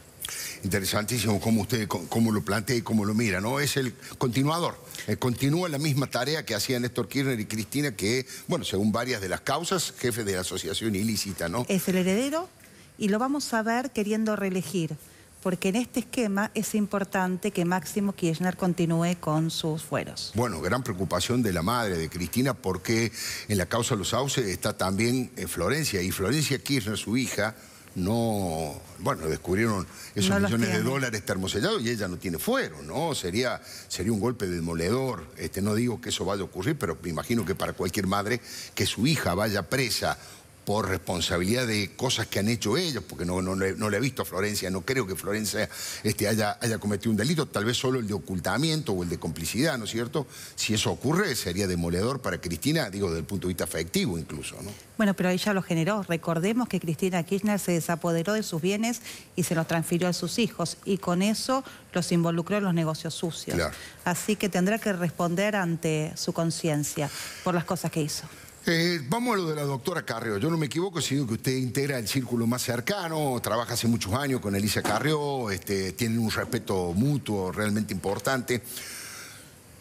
Interesantísimo cómo usted cómo lo plantea y cómo lo mira, ¿no? Es el continuador, eh, continúa la misma tarea que hacían Néstor Kirchner y Cristina, que, bueno, según varias de las causas, jefe de la asociación ilícita, ¿no? Es el heredero y lo vamos a ver queriendo reelegir, porque en este esquema es importante que Máximo Kirchner continúe con sus fueros. Bueno, gran preocupación de la madre de Cristina, porque en la causa de los sauces está también eh, Florencia, y Florencia Kirchner, su hija no, bueno, descubrieron esos millones de dólares termosellados y ella no tiene fuero, ¿no? Sería, sería un golpe demoledor. Este, no digo que eso vaya a ocurrir, pero me imagino que para cualquier madre que su hija vaya presa por responsabilidad de cosas que han hecho ellos, porque no, no, le he visto a Florencia, no creo que Florencia este, haya, haya cometido un delito, tal vez solo el de ocultamiento o el de complicidad, ¿no es cierto? Si eso ocurre, sería demoledor para Cristina, digo, desde el punto de vista afectivo incluso, ¿no? Bueno, pero ella lo generó. Recordemos que Cristina Kirchner se desapoderó de sus bienes y se los transfirió a sus hijos, y con eso los involucró en los negocios sucios. Así que tendrá que responder ante su conciencia por las cosas que hizo. Eh, vamos a lo de la doctora Carrió. Yo no me equivoco, sino que usted integra el círculo más cercano, trabaja hace muchos años con Elisa Carrió, este, tienen un respeto mutuo realmente importante.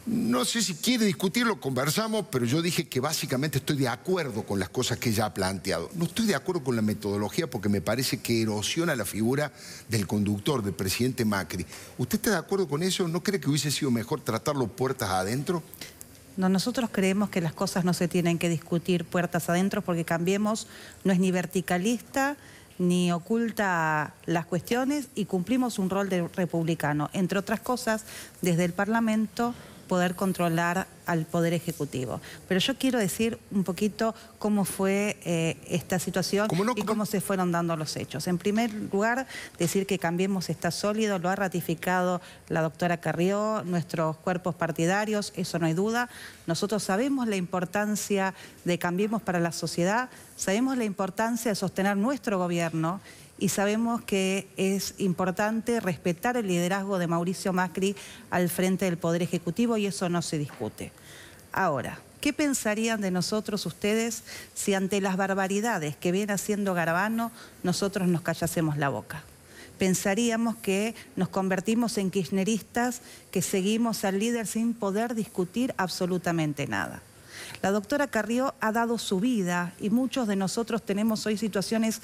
No sé si quiere discutirlo, conversamos, pero yo dije que básicamente estoy de acuerdo con las cosas que ella ha planteado. No estoy de acuerdo con la metodología porque me parece que erosiona la figura del conductor, del presidente Macri. ¿Usted está de acuerdo con eso? ¿No cree que hubiese sido mejor tratarlo puertas adentro? Nosotros creemos que las cosas no se tienen que discutir puertas adentro porque cambiemos no es ni verticalista ni oculta las cuestiones y cumplimos un rol de republicano. Entre otras cosas, desde el Parlamento poder controlar al Poder Ejecutivo. Pero yo quiero decir un poquito cómo fue eh, esta situación y cómo se fueron dando los hechos. En primer lugar, decir que Cambiemos está sólido, lo ha ratificado la doctora Carrió, nuestros cuerpos partidarios, eso no hay duda. Nosotros sabemos la importancia de Cambiemos para la sociedad, sabemos la importancia de sostener nuestro gobierno y sabemos que es importante respetar el liderazgo de Mauricio Macri al frente del Poder Ejecutivo y eso no se discute. Ahora, ¿qué pensarían de nosotros ustedes si ante las barbaridades que viene haciendo Garabano nosotros nos callásemos la boca? pensaríamos que nos convertimos en kirchneristas que seguimos al líder sin poder discutir absolutamente nada. La doctora Carrió ha dado su vida y muchos de nosotros tenemos hoy situaciones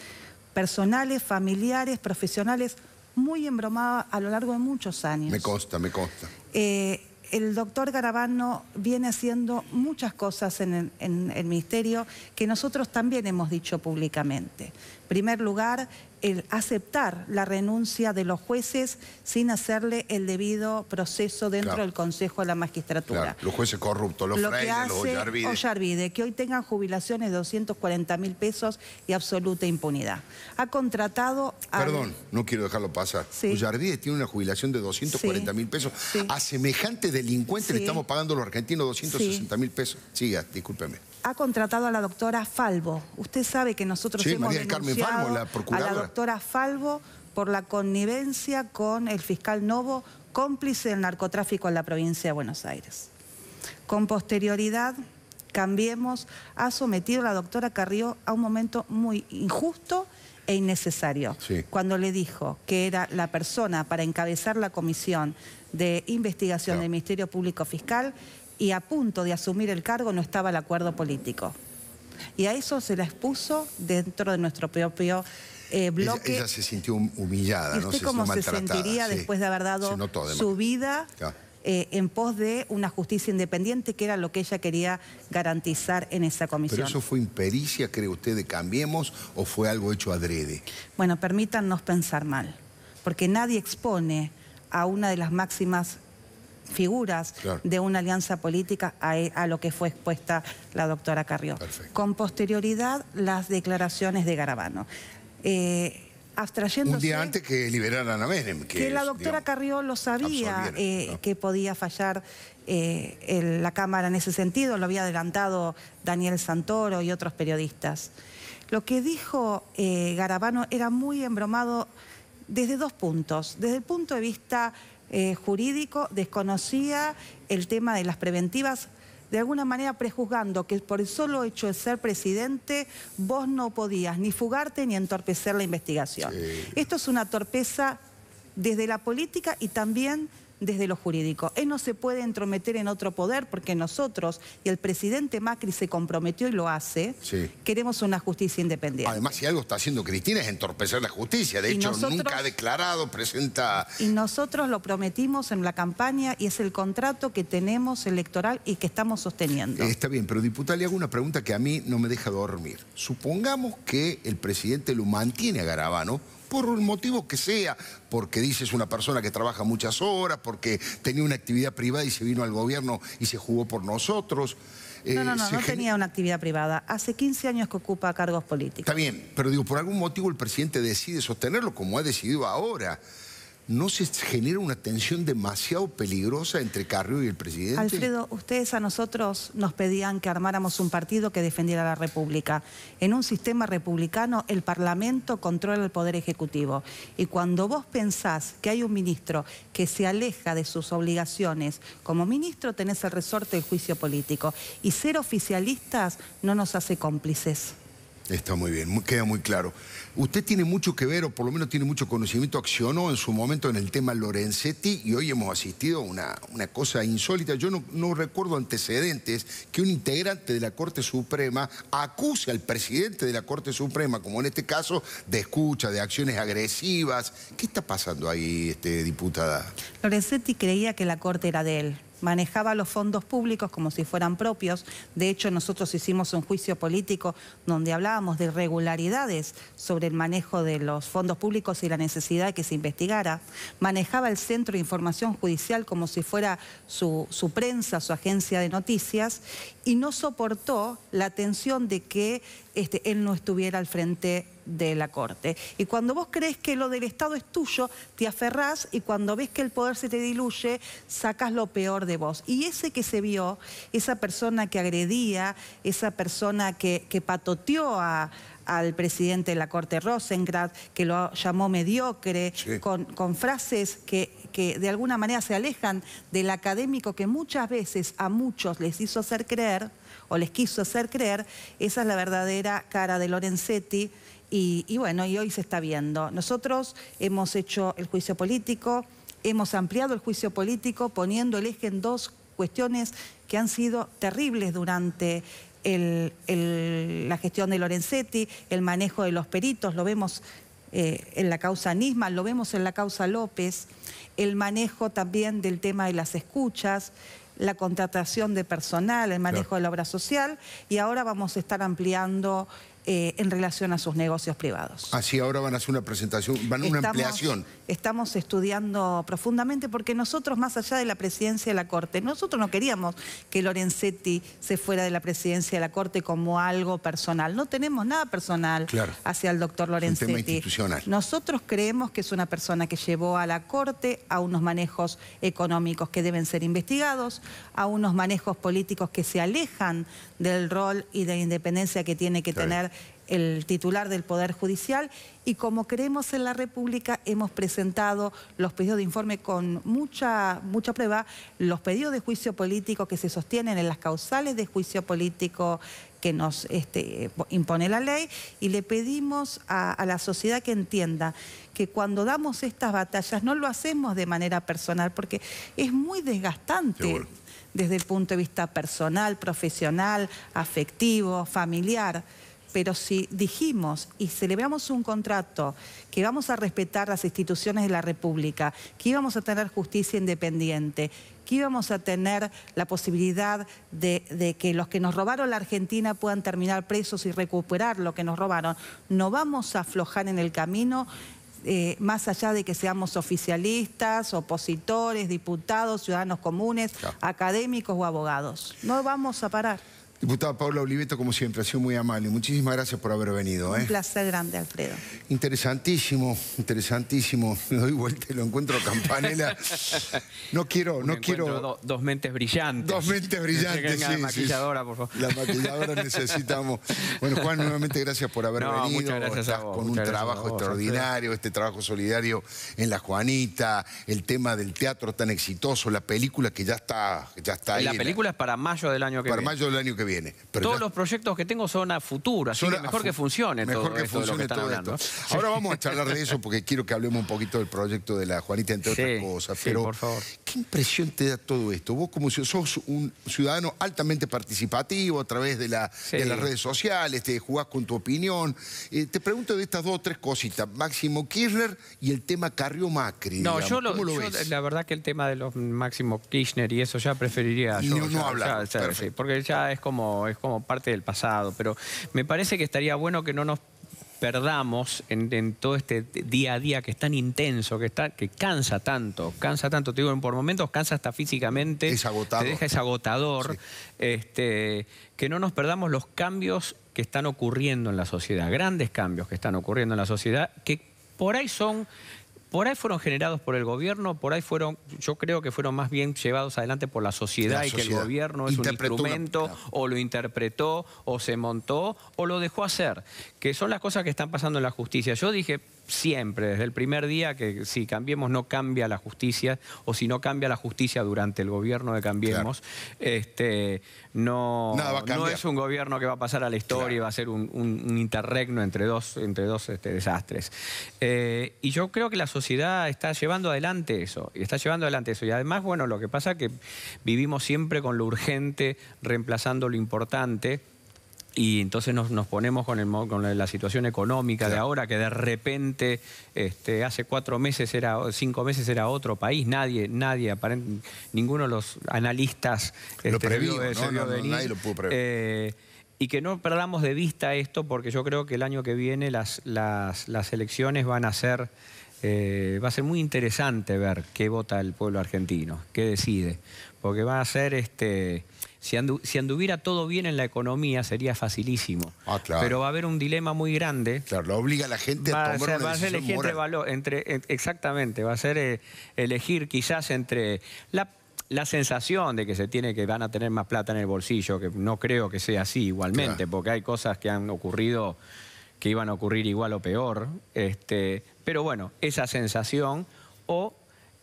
personales, familiares, profesionales, muy embromada a lo largo de muchos años. Me consta, me consta. Eh, el doctor Garabano viene haciendo muchas cosas en el, en el, Ministerio que nosotros también hemos dicho públicamente. En primer lugar, el aceptar la renuncia de los jueces sin hacerle el debido proceso dentro del Consejo de la Magistratura. Los jueces corruptos, los frailes, los Ollarvide. que hoy tengan jubilaciones de 240 mil pesos y absoluta impunidad. Ha contratado a... Perdón, no quiero dejarlo pasar. Sí. tiene una jubilación de 240 mil pesos. A semejante delincuente le estamos pagando los argentinos 260 mil pesos. Siga, discúlpeme ha contratado a la doctora Falvo. Usted sabe que nosotros hemos denunciado la a la doctora Falvo por la connivencia con el fiscal Novo, cómplice del narcotráfico en la provincia de Buenos Aires. Con posterioridad, Cambiemos ha sometido a la doctora Carrió a un momento muy injusto e innecesario. Cuando le dijo que era la persona para encabezar la comisión de investigación del Ministerio Público Fiscal y a punto de asumir el cargo no estaba el acuerdo político. Y a eso se la expuso dentro de nuestro propio eh, bloque. Ella, se sintió humillada, ¿Y usted cómo se, sentiría después de haber dado su vida eh, en pos de una justicia independiente, que era lo que ella quería garantizar en esa comisión? ¿Pero eso fue impericia, cree usted, de Cambiemos o fue algo hecho adrede? Bueno, permítannos pensar mal, porque nadie expone a una de las máximas figuras de una alianza política e, a, lo que fue expuesta la doctora Carrió. Con posterioridad, las declaraciones de Garabano. Eh, un día antes que liberaran a Menem. Que, la doctora Carrió lo sabía eh, que podía fallar eh, la Cámara en ese sentido, lo había adelantado Daniel Santoro y otros periodistas. Lo que dijo Garabano era muy embromado desde dos puntos. Desde el punto de vista eh, jurídico desconocía el tema de las preventivas, de alguna manera prejuzgando que por el solo hecho de ser presidente vos no podías ni fugarte ni entorpecer la investigación. Esto es una torpeza desde la política y también desde lo jurídico. Él no se puede entrometer en otro poder porque nosotros, y el presidente Macri se comprometió y lo hace, queremos una justicia independiente. Además, si algo está haciendo Cristina es entorpecer la justicia. De hecho, nunca ha declarado, presenta... Y nosotros lo prometimos en la campaña y es el contrato que tenemos electoral y que estamos sosteniendo. Eh, está bien, pero diputada, le hago una pregunta que a mí no me deja dormir. Supongamos que el presidente lo mantiene a Garabano por un motivo que sea, porque dices una persona que trabaja muchas horas, porque tenía una actividad privada y se vino al gobierno y se jugó por nosotros. no, no, eh, no, tenía una actividad privada. Hace 15 años que ocupa cargos políticos. Está bien, pero digo, por algún motivo el presidente decide sostenerlo como ha decidido ahora. ¿no se genera una tensión demasiado peligrosa entre Carrió y el presidente? Alfredo, ustedes a nosotros nos pedían que armáramos un partido que defendiera la República. En un sistema republicano, el Parlamento controla el Poder Ejecutivo. Y cuando vos pensás que hay un ministro que se aleja de sus obligaciones, como ministro tenés el resorte del juicio político. Y ser oficialistas no nos hace cómplices. Está muy bien, queda muy claro. Usted tiene mucho que ver, o por lo menos tiene mucho conocimiento, accionó en su momento en el tema Lorenzetti y hoy hemos asistido a una, cosa insólita. Yo no, recuerdo antecedentes que un integrante de la Corte Suprema acuse al presidente de la Corte Suprema, como en este caso, de escucha, de acciones agresivas. ¿Qué está pasando ahí, este, diputada? Lorenzetti creía que la Corte era de él manejaba los fondos públicos como si fueran propios. De hecho, nosotros hicimos un juicio político donde hablábamos de irregularidades sobre el manejo de los fondos públicos y la necesidad de que se investigara. Manejaba el Centro de Información Judicial como si fuera su, su prensa, su agencia de noticias y no soportó la tensión de que este, él no estuviera al frente de la Corte. Y cuando vos crees que lo del Estado es tuyo, te aferrás y cuando ves que el poder se te diluye, sacas lo peor de vos. Y ese que se vio, esa persona que agredía, esa persona que, que patoteó a, al presidente de la Corte Rosengrad, que lo llamó mediocre, con, frases que, de alguna manera se alejan del académico que muchas veces a muchos les hizo hacer creer o les quiso hacer creer, esa es la verdadera cara de Lorenzetti. Y, y, bueno, y hoy se está viendo. Nosotros hemos hecho el juicio político, hemos ampliado el juicio político poniendo el eje en dos cuestiones que han sido terribles durante la gestión de Lorenzetti, el manejo de los peritos, lo vemos eh, en la causa Nisma, lo vemos en la causa López, el manejo también del tema de las escuchas, la contratación de personal, el manejo de la obra social y ahora vamos a estar ampliando eh, en relación a sus negocios privados. Así ahora van a hacer una presentación, van a una ampliación. Estamos estudiando profundamente porque nosotros, más allá de la presidencia de la Corte, nosotros no queríamos que Lorenzetti se fuera de la presidencia de la Corte como algo personal. No tenemos nada personal hacia el doctor Lorenzetti. institucional. Nosotros creemos que es una persona que llevó a la Corte a unos manejos económicos que deben ser investigados, a unos manejos políticos que se alejan del rol y de la independencia que tiene que tener el titular del Poder Judicial y como creemos en la República hemos presentado los pedidos de informe con mucha, mucha prueba, los pedidos de juicio político que se sostienen en las causales de juicio político que nos este, impone la ley y le pedimos a, la sociedad que entienda que cuando damos estas batallas no lo hacemos de manera personal porque es muy desgastante. desde el punto de vista personal, profesional, afectivo, familiar. Pero si dijimos y celebramos un contrato que vamos a respetar las instituciones de la República, que íbamos a tener justicia independiente, que íbamos a tener la posibilidad de, que los que nos robaron la Argentina puedan terminar presos y recuperar lo que nos robaron, no vamos a aflojar en el camino. Eh, más allá de que seamos oficialistas, opositores, diputados, ciudadanos comunes, académicos o abogados. No vamos a parar. Diputada Paula Oliveto, como siempre, ha sido muy amable. Muchísimas gracias por haber venido. Un ¿eh? placer grande, Alfredo. Interesantísimo, interesantísimo. Me doy vuelta y lo encuentro Campanela. No quiero, no quiero... dos mentes brillantes. Dos mentes brillantes, sí, La maquilladora, por favor. La maquilladora necesitamos. Bueno, Juan, nuevamente gracias por haber venido. Muchas gracias con un trabajo extraordinario, este trabajo solidario en La Juanita, el tema del teatro tan exitoso, la película que ya está, ya está la La película es para mayo del año que viene. Para mayo del año que viene. Todos los proyectos que tengo son a futuro, así que mejor que funcione Ahora vamos a charlar de eso porque quiero que hablemos un poquito del proyecto de la Juanita, entre otras cosas. Pero, ¿qué impresión te da todo esto? Vos como si sos un ciudadano altamente participativo a través de, las redes sociales, te jugás con tu opinión. Eh, te pregunto de estas dos o tres cositas, Máximo Kirchner y el tema Carrió Macri. No, yo, la verdad que el tema de los Máximo Kirchner y eso ya preferiría... Yo, no, no hablar. porque ya es como es como parte del pasado, pero me parece que estaría bueno que no nos perdamos en, todo este día a día que es tan intenso, que, está, que cansa tanto, cansa tanto, te digo, por momentos cansa hasta físicamente, es te deja es agotador, este, que no nos perdamos los cambios que están ocurriendo en la sociedad, grandes cambios que están ocurriendo en la sociedad, que por ahí son por ahí fueron generados por el gobierno, por ahí fueron, yo creo que fueron más bien llevados adelante por la sociedad y que el gobierno es un instrumento, o lo interpretó, o se montó, o lo dejó hacer, que son las cosas que están pasando en la justicia. Yo dije, siempre, desde el primer día, que si Cambiemos no cambia la justicia, o si no cambia la justicia durante el gobierno de Cambiemos, este, no, es un gobierno que va a pasar a la historia y va a ser un, interregno entre dos, entre dos este, desastres. Eh, y yo creo que la sociedad está llevando adelante eso, y está llevando adelante eso. Y además, bueno, lo que pasa es que vivimos siempre con lo urgente, reemplazando lo importante y entonces nos, ponemos con, el, con, la situación económica de ahora, que de repente este, hace cuatro meses era, cinco meses era otro país, nadie, nadie, ninguno de los analistas lo este, previó nadie lo pudo prever. Eh, y que no perdamos de vista esto, porque yo creo que el año que viene las, las, elecciones van a ser. Eh, va a ser muy interesante ver qué vota el pueblo argentino, qué decide, porque va a ser este, si, anduviera todo bien en la economía sería facilísimo. Ah, pero va a haber un dilema muy grande. Claro, lo obliga a la gente a tomar exactamente, va a ser eh, elegir quizás entre la sensación de que se tiene que van a tener más plata en el bolsillo, que no creo que sea así igualmente, porque hay cosas que han ocurrido que iban a ocurrir igual o peor. Este, pero bueno, esa sensación o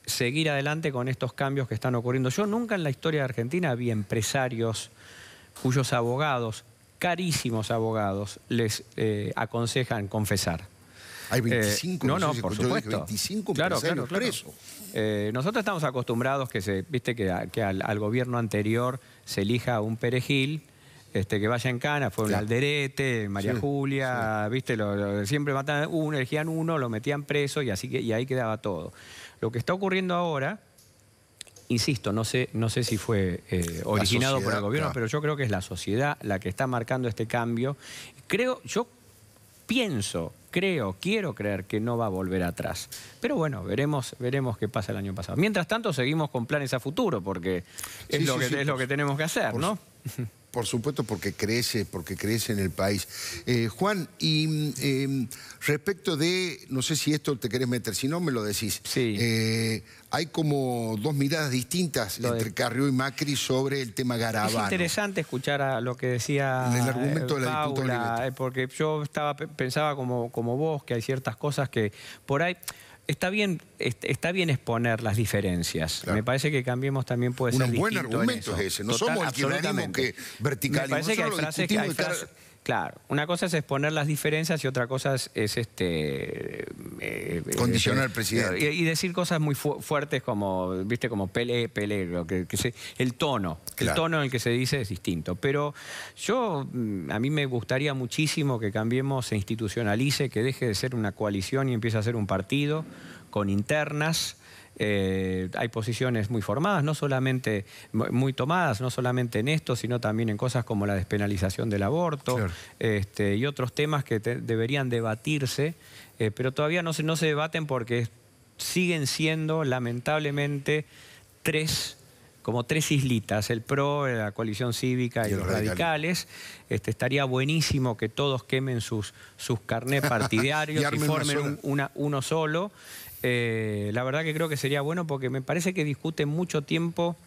seguir adelante con estos cambios que están ocurriendo. Yo nunca en la historia de Argentina vi empresarios cuyos abogados, carísimos abogados, les eh, aconsejan confesar. Hay 25 eh, no, por supuesto. presos. Eh, nosotros estamos acostumbrados que se, viste que, al, gobierno anterior se elija un perejil. Este, que vaya en cana, fue un Alderete, María Julia, viste, siempre mataban, uno, elegían uno, lo metían preso y así que, y ahí quedaba todo. Lo que está ocurriendo ahora, insisto, no sé, no sé si fue eh, originado por el gobierno, pero yo creo que es la sociedad la que está marcando este cambio. Creo, yo pienso, creo, quiero creer que no va a volver atrás. Pero bueno, veremos, veremos qué pasa el año pasado. Mientras tanto, seguimos con planes a futuro, porque es, lo, que, es lo que tenemos que hacer, ¿no? Por supuesto, porque crece, porque crece en el país. Eh, Juan, y em, respecto de, no sé si esto te querés meter, si no me lo decís. Sí. Eh, hay como dos miradas distintas entre Carrió y Macri sobre el tema Garabano. Es interesante escuchar a lo que decía el argumento la eh, Paula, porque yo estaba, pensaba como, como vos, que hay ciertas cosas que por ahí está bien, está bien exponer las diferencias. Me parece que Cambiemos también puede ser Un buen argumento es ese. No somos el que verticalizamos. Me parece que hay frases, hay Claro, una cosa es exponer las diferencias y otra cosa es, este eh, eh, condicionar eh, al presidente y, decir cosas muy fuertes como viste como pele pele que, el tono, el tono en el que se dice es distinto. Pero yo mm, a mí me gustaría muchísimo que cambiemos, se institucionalice, que deje de ser una coalición y empiece a ser un partido con internas eh, hay posiciones muy formadas, no solamente muy tomadas, no solamente en esto, sino también en cosas como la despenalización del aborto este, y otros temas que deberían debatirse, eh, pero todavía no se, no se debaten porque siguen siendo, lamentablemente, tres como tres islitas, el PRO, la coalición cívica y, los radicales. Este, estaría buenísimo que todos quemen sus, sus carnés partidarios y, formen uno solo. Eh, la verdad que creo que sería bueno porque me parece que discuten mucho tiempo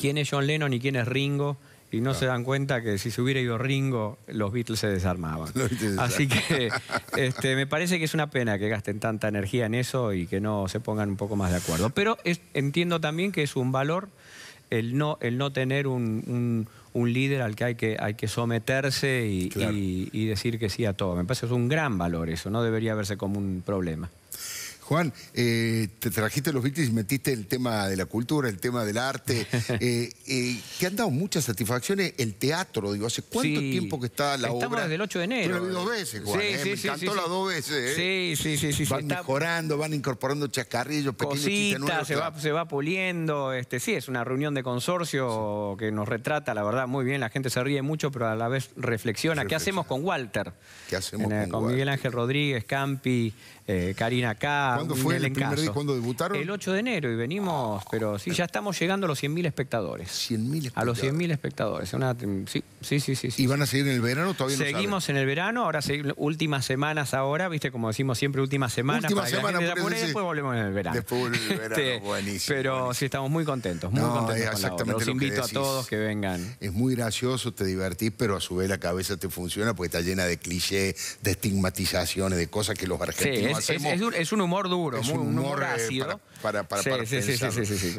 quién es John Lennon y quién es Ringo. Y no se dan cuenta que si se hubiera ido Ringo, los Beatles se desarmaban. Así que este, me parece que es una pena que gasten tanta energía en eso y que no se pongan un poco más de acuerdo. Pero entiendo también que es un valor el no, el no tener un, líder al que hay que, hay que someterse y, y, decir que sí a todo. Me parece que es un gran valor eso, no debería verse como un problema. Juan, eh, te trajiste los Beatles y metiste el tema de la cultura, el tema del arte, eh, eh, que han dado muchas satisfacciones. El teatro, digo, ¿hace cuánto tiempo que está la obra? Estamos desde el 8 de enero. Yo vi dos veces, Juan, sí, sí, me encantó las dos veces. Sí, sí, sí. sí van mejorando, van incorporando chacarrillos, pequeños Cositas, se, va, puliendo. Este, sí, es una reunión de consorcio que nos retrata, la verdad, muy bien. La gente se ríe mucho, pero a la vez reflexiona. ¿Qué hacemos con Walter? ¿Qué hacemos con, Miguel Ángel Rodríguez, Campi, eh, Karina K. ¿Cuándo fue el primer día? ¿Cuándo debutaron? El 8 de enero y venimos, pero sí, ya estamos llegando a los 100.000 espectadores. ¿100.000 espectadores? A los 100.000 espectadores. Mm, sí, sí, sí, sí, ¿Y van a seguir en el verano todavía Seguimos en el verano, ahora últimas semanas ahora, viste, como decimos siempre, últimas semanas. Última para semana, después volvemos en el verano. Después volvemos en el verano, este, buenísimo. Pero sí, estamos muy contentos, muy contentos exactamente Los invito a todos que vengan. Es muy gracioso, te divertís, pero a su vez la cabeza te funciona porque está llena de clichés, de estigmatizaciones, de cosas que los argentinos es, un, humor duro, es un humor, eh, ácido. Para,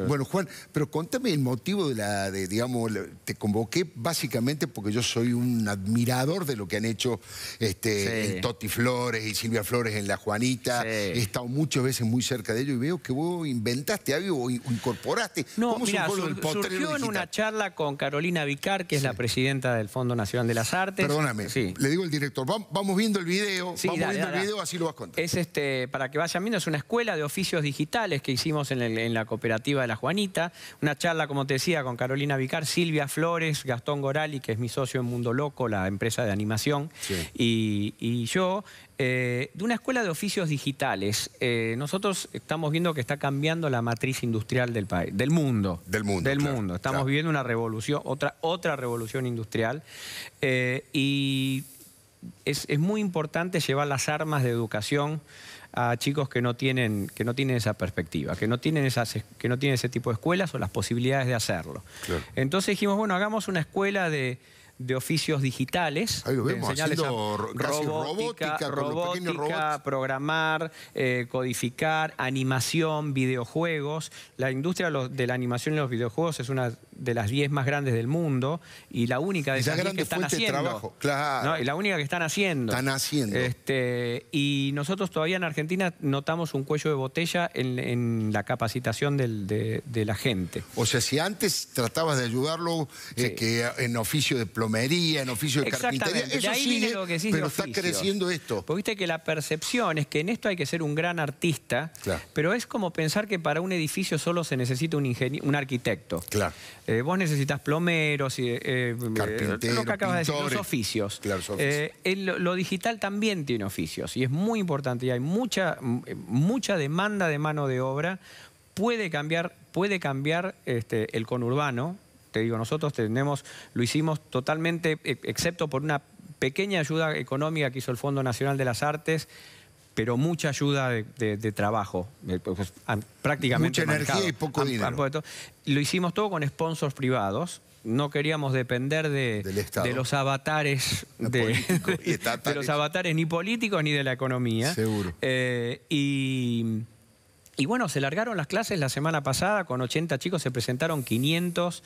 Bueno, Juan, pero contame el motivo de la, de, digamos, te convoqué básicamente porque yo soy un admirador de lo que han hecho este, Toti Flores y Silvia Flores en La Juanita. He estado muchas veces muy cerca de ellos y veo que vos inventaste o incorporaste. No, ¿Cómo surgió digital? en una charla con Carolina Vicar, que es la presidenta del Fondo Nacional de las Artes. Perdóname, le digo al director, vamos viendo el video, vamos viendo el video, así lo vas contando. Es este, este, para que vayan viendo, es una escuela de oficios digitales que hicimos en, la cooperativa de La Juanita. Una charla, como te decía, con Carolina Vicar, Silvia Flores, Gastón Gorali, que es mi socio en Mundo Loco, la empresa de animación, y, yo, eh, de una escuela de oficios digitales. Eh, nosotros estamos viendo que está cambiando la matriz industrial del país, del mundo. Del mundo. Del mundo. Estamos viviendo una revolución, otra, otra revolución industrial. Eh, y es, muy importante llevar las armas de educación a chicos que no tienen, que no tienen esa perspectiva, que no tienen, esas, que no tienen ese tipo de escuelas o las posibilidades de hacerlo. Entonces dijimos, bueno, hagamos una escuela de, oficios digitales. Ahí lo vemos, robótica, programar, eh, codificar, animación, videojuegos. La industria de la animación y los videojuegos es una de las 10 más grandes del mundo y la única de esas que están haciendo. trabajo, Y la única que están haciendo. Están haciendo. Este, y nosotros todavía en Argentina notamos un cuello de botella en, la capacitación de, la gente. O sea, si antes tratabas de ayudarlo eh, que en oficio de plomería, en oficio de carpintería, eso pero está creciendo esto. Porque viste que la percepción es que en esto hay que ser un gran artista, pero es como pensar que para un edificio solo se necesita un, un arquitecto. Claro. Eh, vos necesitas plomeros, y, eh, eh, que acabas de decir, los oficios. lo digital también tiene oficios y es muy importante y hay mucha, mucha demanda de mano de obra. Puede cambiar, puede cambiar este, el conurbano, te digo, nosotros tenemos, lo hicimos totalmente, e, excepto por una pequeña ayuda económica que hizo el Fondo Nacional de las Artes, pero mucha ayuda de, trabajo. Eh, pues, pues, prácticamente Mucha energía y poco dinero. Pues, lo hicimos todo con sponsors privados. No queríamos depender de, los avatares de, los avatares ni políticos ni de la economía. Seguro. Eh, y y bueno, se largaron las clases la semana pasada, con 80 chicos se presentaron 500,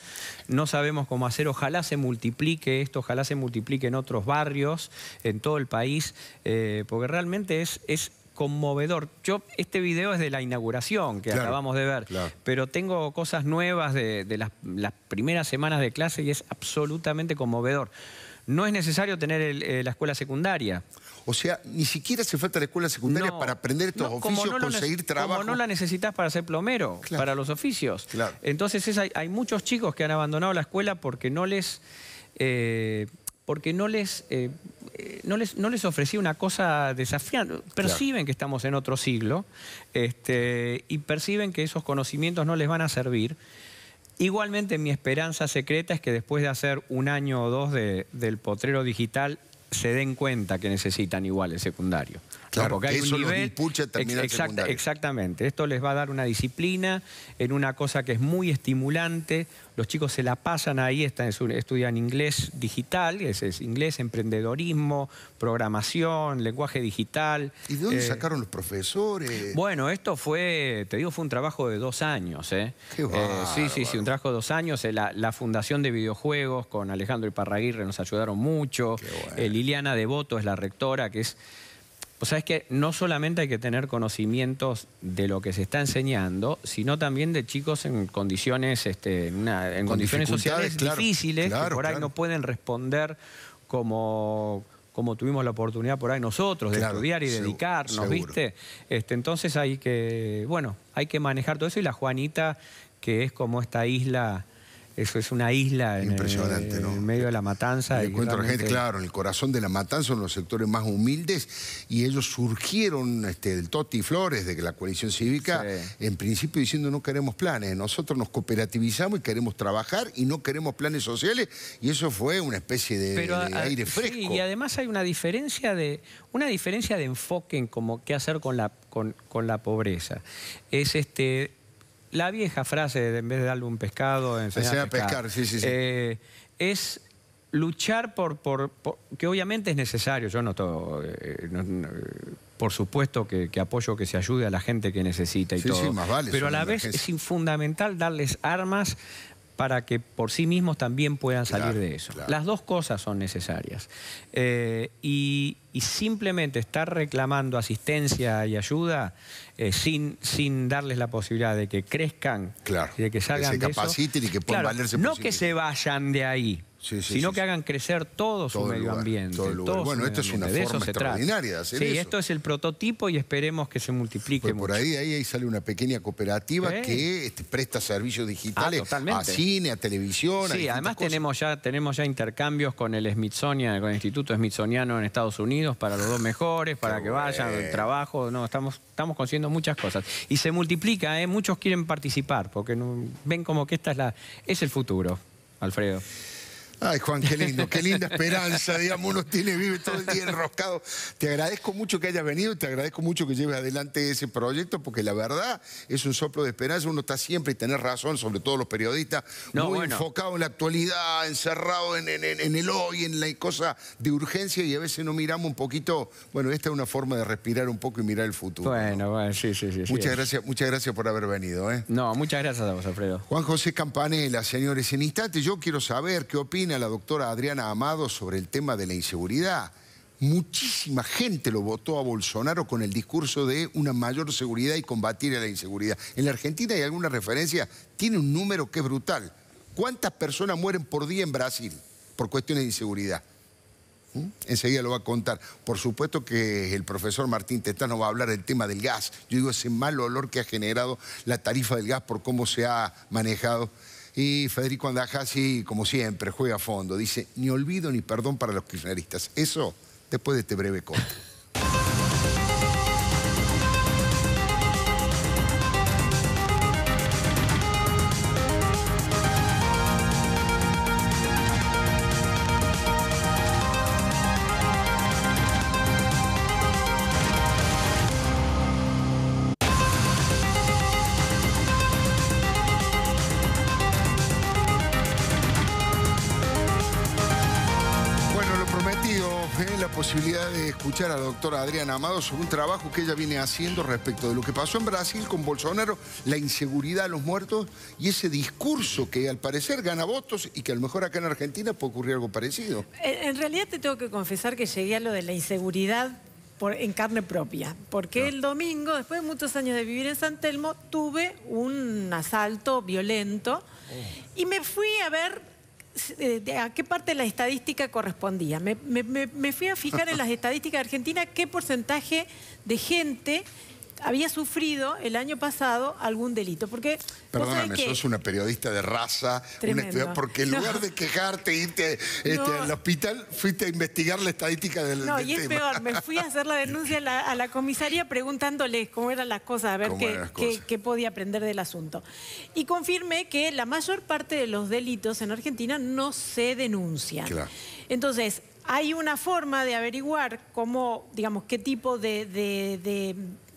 no sabemos cómo hacer, ojalá se multiplique esto, ojalá se multiplique en otros barrios, en todo el país, eh, porque realmente es, es conmovedor. Yo, este video es de la inauguración que acabamos de ver, pero tengo cosas nuevas de, las, primeras semanas de clase y es absolutamente conmovedor. No es necesario tener eh, la escuela secundaria. O sea, ni siquiera hace falta la escuela secundaria para aprender estos oficios, conseguir trabajo. no la necesitas para ser plomero, para los oficios. Entonces hay, muchos chicos que han abandonado la escuela porque no les... Eh, porque no les, eh, eh, no les, no les ofrecía una cosa desafiante. Perciben que estamos en otro siglo este, y perciben que esos conocimientos no les van a servir. Igualmente mi esperanza secreta es que después de hacer un año o dos de, del potrero digital se den cuenta que necesitan igual el secundario. Exactamente. Esto les va a dar una disciplina en una cosa que es muy estimulante. Los chicos se la pasan ahí, están, estudian inglés digital, inglés, emprendedorismo, programación, lenguaje digital. ¿Y de dónde eh, sacaron los profesores? Bueno, esto fue, te digo, fue un trabajo de dos años. ¿eh? Eh, sí, sí, sí, un trabajo de dos años. La, Fundación de Videojuegos con Alejandro Iparraguirre nos ayudaron mucho. Liliana Devoto es la rectora, que es pues es que no solamente hay que tener conocimientos de lo que se está enseñando, sino también de chicos en condiciones, este, en condiciones sociales difíciles, que por ahí no pueden responder como, como tuvimos la oportunidad por ahí nosotros de estudiar y dedicarnos, ¿viste? Este, entonces hay que, bueno, hay que manejar todo eso y la Juanita, que es como esta isla eso es una isla en, en medio de la matanza. encuentro gente, claro, en el corazón de la matanza, en los sectores más humildes, y ellos surgieron este, del Toti Flores, de la coalición cívica, en principio diciendo no queremos planes, nosotros nos cooperativizamos y queremos trabajar y no queremos planes sociales, y eso fue una especie de, ah, aire fresco. y además hay una diferencia de, una diferencia de enfoque en cómo qué hacer con la, con, con la pobreza. Es este la vieja frase de en vez de darle un pescado, pescar. Eh, es luchar por, por, que obviamente es necesario, yo eh, no por supuesto que, apoyo que se ayude a la gente que necesita y todo, más vale, pero a la vez es fundamental darles armas para que por sí mismos también puedan salir de eso. Las dos cosas son necesarias. Eh, y, simplemente estar reclamando asistencia y ayuda eh, sin, sin darles la posibilidad de que crezcan, claro, de que salgan se capaciten y que puedan valerse No que se vayan de ahí, sino que hagan crecer todo, su medio ambiente. bueno, esto es una forma extraordinaria de sí, esto es el prototipo y esperemos que se multiplique pues Por ahí, sale una pequeña cooperativa que este, presta servicios digitales a cine, a televisión. Sí, además tenemos ya, tenemos ya intercambios con el Smithsonian, con el Instituto Smithsoniano en Estados Unidos para los dos mejores, para que vayan, el trabajo, no, estamos, estamos consiguiendo muchas cosas. Y se multiplica, ¿eh? muchos quieren participar porque ven como que esta es la, es el futuro, Alfredo. Ay, Juan, qué lindo, qué linda esperanza, digamos, uno tiene, vive todo el día enroscado. Te agradezco mucho que hayas venido te agradezco mucho que lleves adelante ese proyecto, porque la verdad es un soplo de esperanza. Uno está siempre, y tener razón, sobre todo los periodistas, muy enfocado en la actualidad, encerrado en, el hoy, en la cosa de urgencia, y a veces no miramos un poquito. Bueno, esta es una forma de respirar un poco y mirar el futuro. Bueno, bueno, sí, sí, sí. Muchas, gracias, muchas gracias por haber venido. ¿eh? No, muchas gracias a vos, Alfredo. Juan José Campanela, señores, en instante yo quiero saber qué opina a la doctora Adriana Amado sobre el tema de la inseguridad? Muchísima gente lo votó a Bolsonaro con el discurso de una mayor seguridad y combatir a la inseguridad. En la Argentina hay alguna referencia, tiene un número que es brutal. ¿Cuántas personas mueren por día en Brasil por cuestiones de inseguridad? ¿Mm? Enseguida lo va a contar. Por supuesto que el profesor Martín Tetano va a hablar del tema del gas. Yo digo ese mal olor que ha generado la tarifa del gas por cómo se ha manejado y Federico Andajasi, como siempre, juega a fondo. Dice, ni olvido ni perdón para los kirchneristas. Eso después de este breve corte. doctora Adriana Amado sobre un trabajo que ella viene haciendo respecto de lo que pasó en Brasil con Bolsonaro, la inseguridad a los muertos y ese discurso que al parecer gana votos y que a lo mejor acá en Argentina puede ocurrir algo parecido. Eh, en realidad te tengo que confesar que llegué a lo de la inseguridad en carne propia, porque ah. el domingo, después de muchos años de vivir en San Telmo, tuve un asalto violento oh. y me fui a ver eh, a qué parte de la estadística correspondía. Me, me fui a fijar en las estadísticas de Argentina qué porcentaje de gente había sufrido el año pasado algún delito. Porque, Perdóname, sos una periodista de raza, un estudiante, porque en lugar de quejarte, irte este, al hospital, fuiste a investigar la estadística del No, y es peor, me fui a hacer la denuncia a la, comisaría preguntándoles cómo eran las cosas, a ver qué, podía aprender del asunto. Y confirmé que la mayor parte de los delitos en Argentina no se denuncian. Entonces, hay una forma de averiguar cómo, digamos, qué tipo de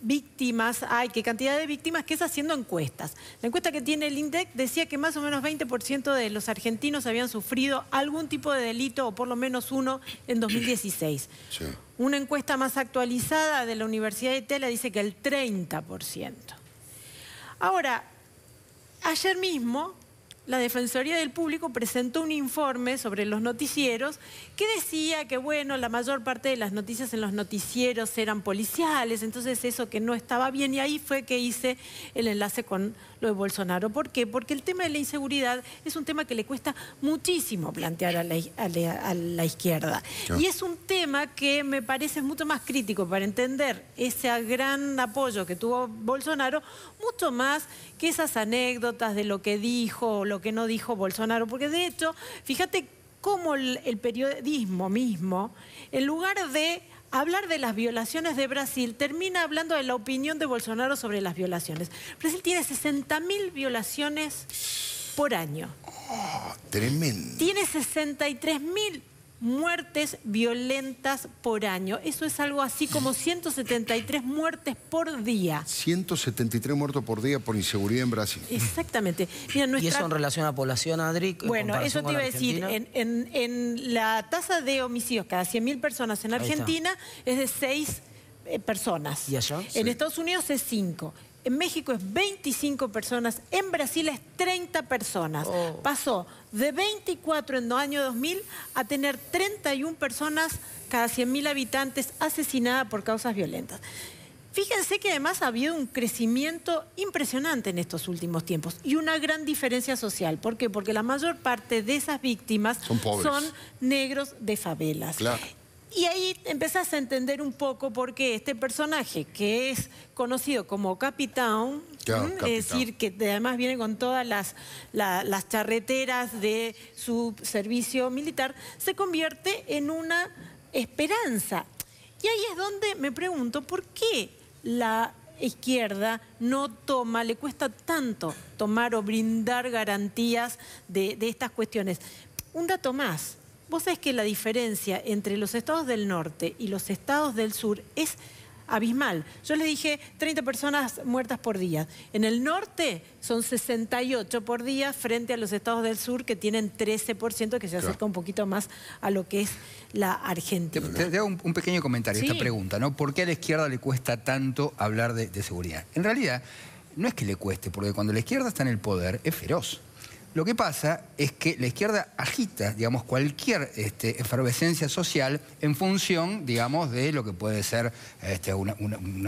víctimas hay, qué cantidad de víctimas, que es haciendo encuestas. La encuesta que tiene el INDEC decía que más o menos 20% de los argentinos habían sufrido algún tipo de delito, o por lo menos uno, en 2016. Una encuesta más actualizada de la Universidad de Tela dice que el 30%. Ahora, ayer mismo la Defensoría del Público presentó un informe sobre los noticieros que decía que, bueno, la mayor parte de las noticias en los noticieros eran policiales, entonces eso que no estaba bien, y ahí fue que hice el enlace con lo de Bolsonaro. ¿Por qué? Porque el tema de la inseguridad es un tema que le cuesta muchísimo plantear a la, izquierda. Y es un tema que me parece mucho más crítico para entender ese gran apoyo que tuvo Bolsonaro, mucho más que esas anécdotas de lo que dijo, lo que no dijo Bolsonaro, porque de hecho, fíjate cómo el, periodismo mismo, en lugar de hablar de las violaciones de Brasil, termina hablando de la opinión de Bolsonaro sobre las violaciones. Brasil tiene 60 mil violaciones por año. Oh, tremendo. Tiene 63 mil muertes violentas por año. Eso es algo así como 173 muertes por día. 173 muertos por día por inseguridad en Brasil. Exactamente. ¿Y eso en relación a población, Adri? Bueno, eso te iba a decir. En, la tasa de homicidios cada 100.000 personas en Argentina es de 6 eh, personas. ¿Y allá? En Estados Unidos es 5 en México es 25 personas, en Brasil es 30 personas. Oh. Pasó de 24 en el año 2000 a tener 31 personas cada 100.000 habitantes asesinadas por causas violentas. Fíjense que además ha habido un crecimiento impresionante en estos últimos tiempos y una gran diferencia social. ¿Por qué? Porque la mayor parte de esas víctimas son, negros de favelas. Y ahí empezás a entender un poco por qué este personaje, que es conocido como Capitán, es decir, que además viene con todas las, las charreteras de su servicio militar, se convierte en una esperanza. Y ahí es donde me pregunto, ¿por qué la izquierda no toma, le cuesta tanto tomar o brindar garantías de estas cuestiones? Un dato más, Vos sabés que la diferencia entre los estados del norte y los estados del sur es abismal. Yo les dije 30 personas muertas por día. En el norte son 68 por día frente a los estados del sur que tienen 13%, que se acerca un poquito más a lo que es la Argentina. Te, hago un, pequeño comentario esta pregunta, ¿no? ¿Por qué a la izquierda le cuesta tanto hablar de seguridad? En realidad, no es que le cueste, porque cuando la izquierda está en el poder es feroz. Lo que pasa es que la izquierda agita, digamos, cualquier este, efervescencia social en función, digamos, de lo que puede ser este, una,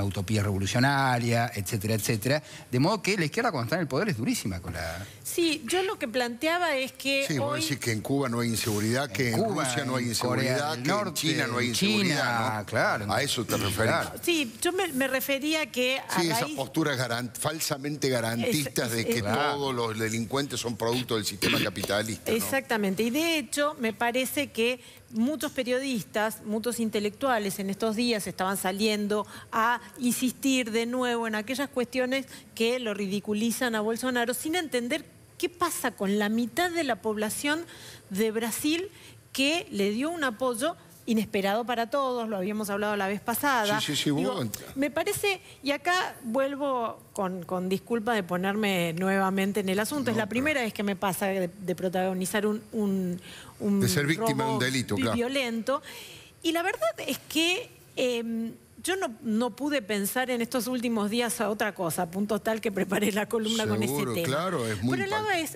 utopía revolucionaria, etcétera, etcétera. De modo que la izquierda cuando está en el poder es durísima con la... Sí, yo lo que planteaba es que Sí, vos decís que en Cuba no hay inseguridad, que en, Rusia no hay inseguridad, que en China no hay inseguridad, A eso te refieres Sí, yo me, refería que... sí, esas posturas falsamente garantistas de que todos los delincuentes son productos del sistema capitalista. Exactamente, y de hecho me parece que muchos periodistas, muchos intelectuales en estos días estaban saliendo a insistir de nuevo en aquellas cuestiones que lo ridiculizan a Bolsonaro sin entender qué pasa con la mitad de la población de Brasil que le dio un apoyo inesperado para todos, lo habíamos hablado la vez pasada. Sí, sí, sí, bueno. me parece, y acá vuelvo con, con, disculpa de ponerme nuevamente en el asunto, es la primera vez que me pasa de, protagonizar un, un, De ser víctima de un delito, claro. Violento. Y la verdad es que... Em, yo no, pude pensar en estos últimos días a otra cosa, punto tal que preparé la columna con ese tema. claro, es muy... Pero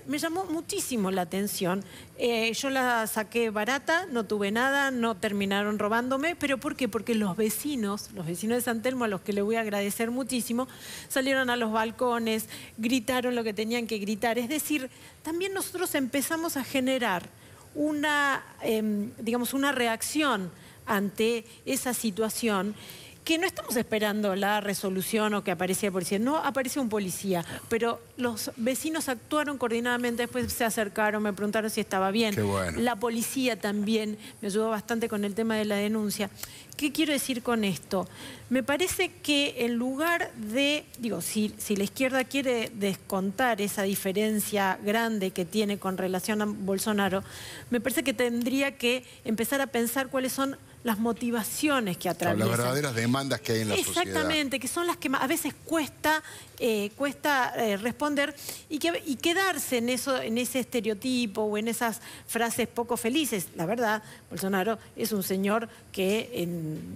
me llamó muchísimo la atención. Eh, yo la saqué barata, no tuve nada, no terminaron robándome, pero ¿por qué? Porque los vecinos, los vecinos de San Telmo, a los que le voy a agradecer muchísimo, salieron a los balcones, gritaron lo que tenían que gritar. Es decir, también nosotros empezamos a generar una, em, digamos, una reacción ante esa situación que no estamos esperando la resolución o que aparecía policía, no aparece un policía, pero los vecinos actuaron coordinadamente, después se acercaron, me preguntaron si estaba bien. Qué bueno. La policía también me ayudó bastante con el tema de la denuncia. ¿Qué quiero decir con esto? Me parece que en lugar de, digo, si la izquierda quiere descontar esa diferencia grande que tiene con relación a Bolsonaro, me parece que tendría que empezar a pensar cuáles son las motivaciones que atraviesan. Las verdaderas demandas que hay en la sociedad. Exactamente, que son las que a veces cuesta, eh, cuesta eh, responder y, que, quedarse en, eso, en ese estereotipo o en esas frases poco felices. La verdad, Bolsonaro es un señor que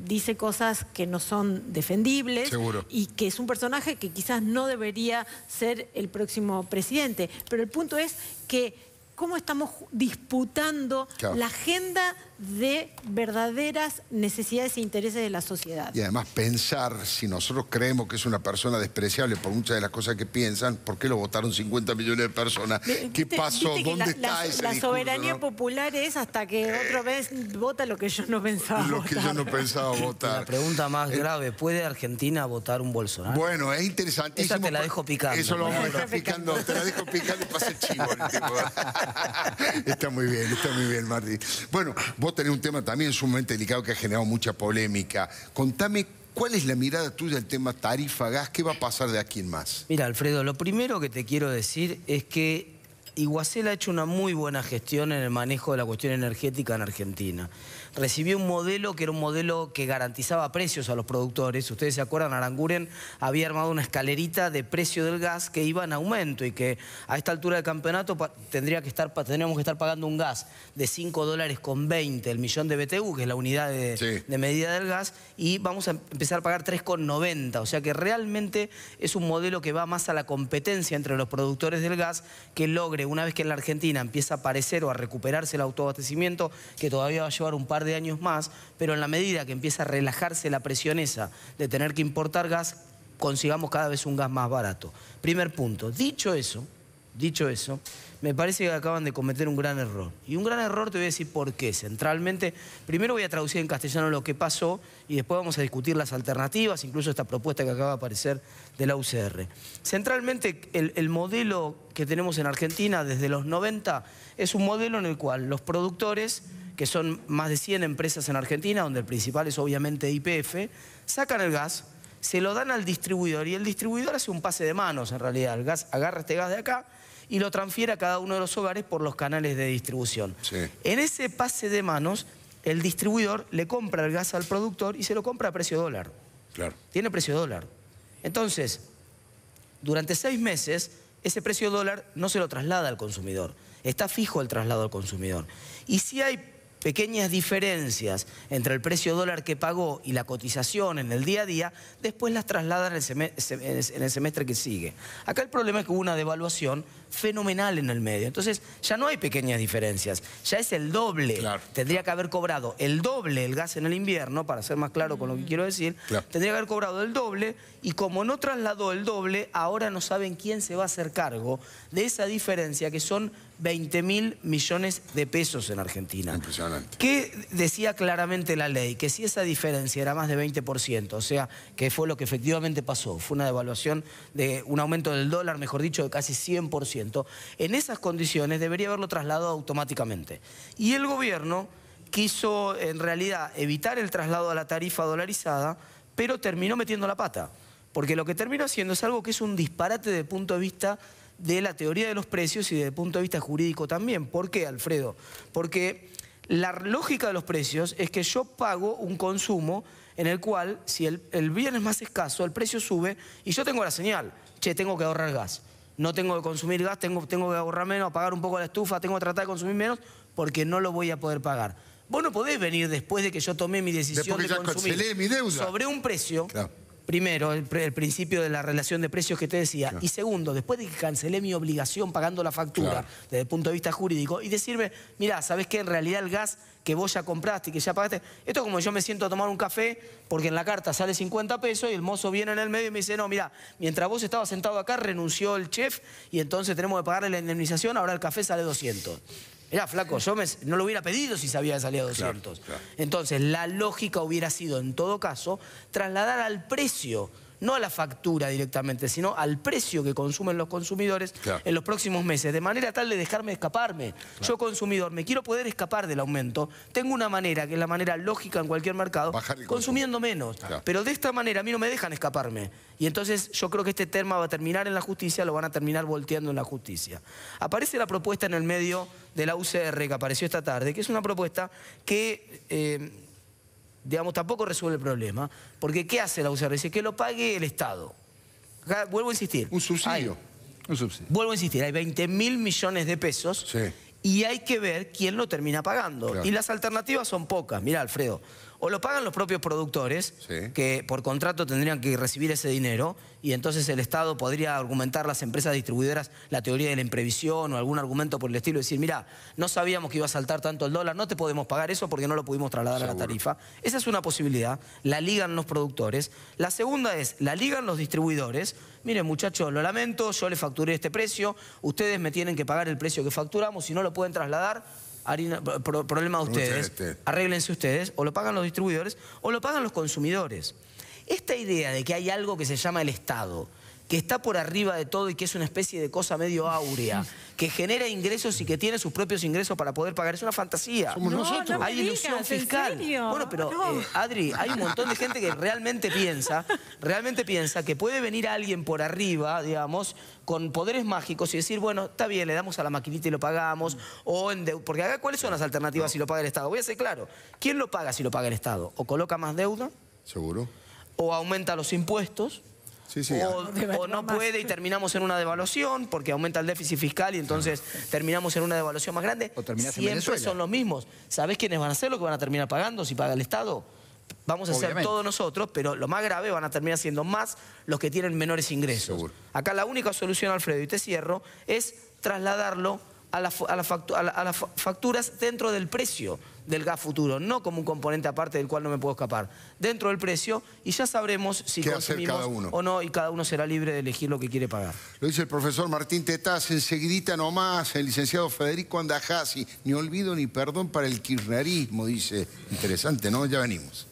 dice cosas que no son defendibles Seguro. y que es un personaje que quizás no debería ser el próximo presidente. Pero el punto es que cómo estamos disputando la agenda de verdaderas necesidades e intereses de la sociedad. Y además pensar, si nosotros creemos que es una persona despreciable por muchas de las cosas que piensan, ¿por qué lo votaron 50 millones de personas? ¿Qué pasó? ¿Dónde está la, La soberanía popular es hasta que otra vez vota lo que yo no pensaba Lo que yo no pensaba votar. La pregunta más eh, grave, ¿puede Argentina votar un Bolsonaro? Bueno, es interesantísimo. Esa te la dejo picando. Eso lo vamos a picando. Te la dejo picando y pasa chivo está muy bien, está muy bien, Martín. Bueno, tener un tema también sumamente delicado que ha generado mucha polémica. Contame ¿Cuál es la mirada tuya del tema tarifa gas? ¿Qué va a pasar de aquí en más? Mira, Alfredo, lo primero que te quiero decir es que Iguacel ha hecho una muy buena gestión en el manejo de la cuestión energética en Argentina. ...recibió un modelo que era un modelo que garantizaba precios a los productores. Ustedes se acuerdan, Aranguren había armado una escalerita de precio del gas que iba en aumento y que a esta altura del campeonato tendríamos que estar pagando un gas de 5 dólares con 20 el millón de BTU, que es la unidad de, medida del gas, y vamos a empezar a pagar 3,90. O sea que realmente es un modelo que va más a la competencia entre los productores del gas que logre, una vez que en la Argentina empieza a aparecer o a recuperarse el autoabastecimiento, que todavía va a llevar un par de años más, pero en la medida que empieza a relajarse la presión esa de tener que importar gas, consigamos cada vez un gas más barato. Primer punto. Dicho eso, Dicho eso, me parece que acaban de cometer un gran error. Y un gran error te voy a decir por qué. Centralmente, primero voy a traducir en castellano lo que pasó y después vamos a discutir las alternativas, incluso esta propuesta que acaba de aparecer de la UCR. Centralmente, el, modelo que tenemos en Argentina desde los 90 es un modelo en el cual los productores que son más de 100 empresas en Argentina, donde el principal es obviamente IPF, sacan el gas, se lo dan al distribuidor y el distribuidor hace un pase de manos en realidad. El gas agarra este gas de acá y lo transfiere a cada uno de los hogares por los canales de distribución. En ese pase de manos, el distribuidor le compra el gas al productor y se lo compra a precio dólar. Claro. Tiene precio dólar. Entonces, durante seis meses, ese precio dólar no se lo traslada al consumidor. Está fijo el traslado al consumidor. Y si hay pequeñas diferencias entre el precio dólar que pagó y la cotización en el día a día, después las trasladan en el, semestre que sigue. Acá el problema es que hubo una devaluación fenomenal en el medio. Entonces ya no hay pequeñas diferencias, ya es el doble. Tendría que haber cobrado el doble el gas en el invierno, para ser más claro con lo que quiero decir, tendría que haber cobrado el doble y como no trasladó el doble, ahora no saben quién se va a hacer cargo de esa diferencia que son 20 mil millones de pesos en Argentina. Impresionante. ¿Qué decía claramente la ley? Que si esa diferencia era más de 20%, o sea, que fue lo que efectivamente pasó, fue una devaluación de un aumento del dólar, mejor dicho, de casi 100%, en esas condiciones debería haberlo trasladado automáticamente. Y el gobierno quiso en realidad evitar el traslado a la tarifa dolarizada, pero terminó metiendo la pata. Porque lo que terminó haciendo es algo que es un disparate de punto de vista de la teoría de los precios y desde el punto de vista jurídico también. ¿Por qué, Alfredo? Porque la lógica de los precios es que yo pago un consumo en el cual, si el, bien es más escaso, el precio sube y yo tengo la señal, che, tengo que ahorrar gas no tengo que consumir gas, tengo, tengo que ahorrar menos, apagar un poco la estufa, tengo que tratar de consumir menos porque no lo voy a poder pagar. Vos no podés venir después de que yo tomé mi decisión de consumir sobre un precio Primero, el, principio de la relación de precios que te decía. Y segundo, después de que cancelé mi obligación pagando la factura desde el punto de vista jurídico y decirme, mira, sabes qué? En realidad el gas que vos ya compraste y que ya pagaste, esto es como yo me siento a tomar un café porque en la carta sale 50 pesos y el mozo viene en el medio y me dice, no, mira, mientras vos estabas sentado acá renunció el chef y entonces tenemos que pagarle la indemnización, ahora el café sale 200. Era flaco, yo no lo hubiera pedido si se que salido 200. Entonces, la lógica hubiera sido, en todo caso, trasladar al precio no a la factura directamente, sino al precio que consumen los consumidores en los próximos meses, de manera tal de dejarme escaparme. Yo, consumidor, me quiero poder escapar del aumento. Tengo una manera, que es la manera lógica en cualquier mercado, consumiendo menos. Pero de esta manera a mí no me dejan escaparme. Y entonces yo creo que este tema va a terminar en la justicia, lo van a terminar volteando en la justicia. Aparece la propuesta en el medio de la UCR que apareció esta tarde, que es una propuesta que... Eh, digamos, tampoco resuelve el problema. Porque ¿qué hace la UCR? Dice que lo pague el Estado. vuelvo a insistir. Un subsidio. Vuelvo a insistir, hay 20 mil millones de pesos y hay que ver quién lo termina pagando. Y las alternativas son pocas. Mira, Alfredo, o lo pagan los propios productores, que por contrato tendrían que recibir ese dinero, y entonces el Estado podría argumentar las empresas distribuidoras la teoría de la imprevisión o algún argumento por el estilo, decir, mira, no sabíamos que iba a saltar tanto el dólar, no te podemos pagar eso porque no lo pudimos trasladar a la tarifa. Esa es una posibilidad, la ligan los productores. La segunda es, la ligan los distribuidores, miren muchachos, lo lamento, yo le facturé este precio, ustedes me tienen que pagar el precio que facturamos, si no lo pueden trasladar, problema de ustedes, arréglense ustedes, o lo pagan los distribuidores o lo pagan los consumidores. Esta idea de que hay algo que se llama el Estado, que está por arriba de todo y que es una especie de cosa medio áurea, que genera ingresos y que tiene sus propios ingresos para poder pagar. Es una fantasía. hay ilusión fiscal. Bueno, pero eh, Adri, hay un montón de gente que realmente piensa, realmente piensa que puede venir alguien por arriba, digamos, con poderes mágicos y decir, bueno, está bien, le damos a la maquinita y lo pagamos, o porque acá, ¿cuáles son las alternativas si lo paga el Estado? Voy a ser claro, ¿quién lo paga si lo paga el Estado? ¿O coloca más deuda? Seguro. ¿O aumenta los impuestos? Ah. O, no puede y terminamos en una devaluación porque aumenta el déficit fiscal y entonces terminamos en una devaluación más grande. O Siempre son los mismos. ¿Sabés quiénes van a ser Lo que van a terminar pagando si paga el Estado? Vamos a hacer ser todos nosotros, pero lo más grave van a terminar siendo más los que tienen menores ingresos. Acá la única solución, Alfredo, y te cierro, es trasladarlo a, las facturas dentro del precio del gas futuro, no como un componente aparte del cual no me puedo escapar. Dentro del precio y ya sabremos si consumimos uno? o no y cada uno será libre de elegir lo que quiere pagar. Lo dice el profesor Martín Tetaz, enseguidita nomás, el licenciado Federico Andajasi, ni olvido ni perdón para el kirchnerismo, dice. Interesante, ¿no? Ya venimos.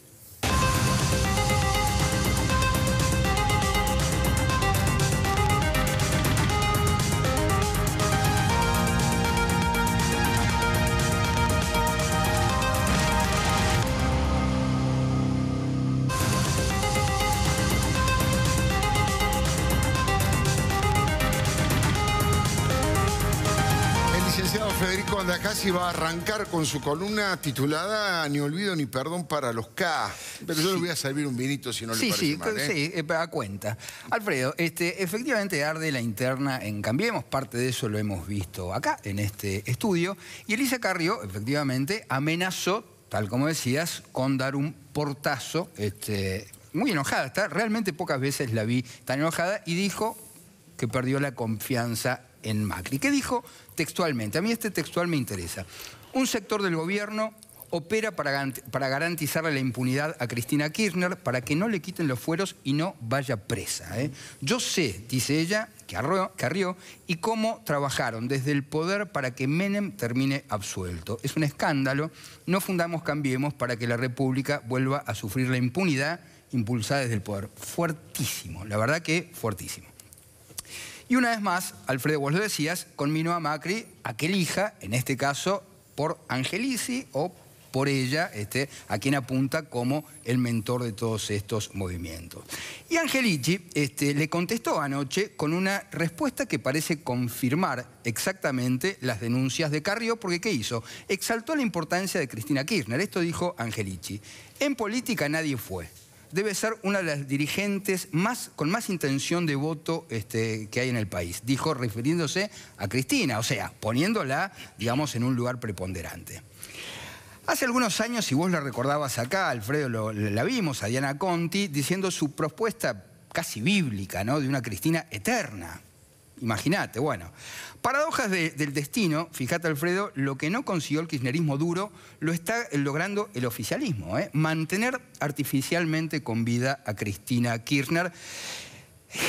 va a arrancar con su columna titulada Ni olvido ni perdón para los K. Pero yo le voy a servir un vinito si no le parece sí, mal, ¿eh? Sí, eh, a cuenta. Alfredo, este, efectivamente arde la interna en Cambiemos. Parte de eso lo hemos visto acá, en este estudio. Y Elisa Carrió, efectivamente, amenazó, tal como decías, con dar un portazo este, muy enojada. Está, realmente pocas veces la vi tan enojada y dijo que perdió la confianza en Macri. ¿Qué dijo? textualmente. A mí este textual me interesa. Un sector del gobierno opera para garantizarle la impunidad a Cristina Kirchner para que no le quiten los fueros y no vaya presa. ¿eh? Yo sé, dice ella, que arrió, y cómo trabajaron desde el poder para que Menem termine absuelto. Es un escándalo, no fundamos Cambiemos para que la República vuelva a sufrir la impunidad impulsada desde el poder. Fuertísimo, la verdad que fuertísimo. Y una vez más, Alfredo, vos lo decías, conminó a Macri a que elija, en este caso, por Angelici o por ella, este, a quien apunta como el mentor de todos estos movimientos. Y Angelici este, le contestó anoche con una respuesta que parece confirmar exactamente las denuncias de Carrió, porque ¿qué hizo? Exaltó la importancia de Cristina Kirchner. Esto dijo Angelici. En política nadie fue debe ser una de las dirigentes más, con más intención de voto este, que hay en el país. Dijo refiriéndose a Cristina, o sea, poniéndola, digamos, en un lugar preponderante. Hace algunos años, si vos la recordabas acá, Alfredo, la vimos a Diana Conti, diciendo su propuesta casi bíblica, ¿no? De una Cristina eterna. Imagínate, bueno. Paradojas del destino, fíjate Alfredo, lo que no consiguió el kirchnerismo duro lo está logrando el oficialismo, ¿eh? mantener artificialmente con vida a Cristina Kirchner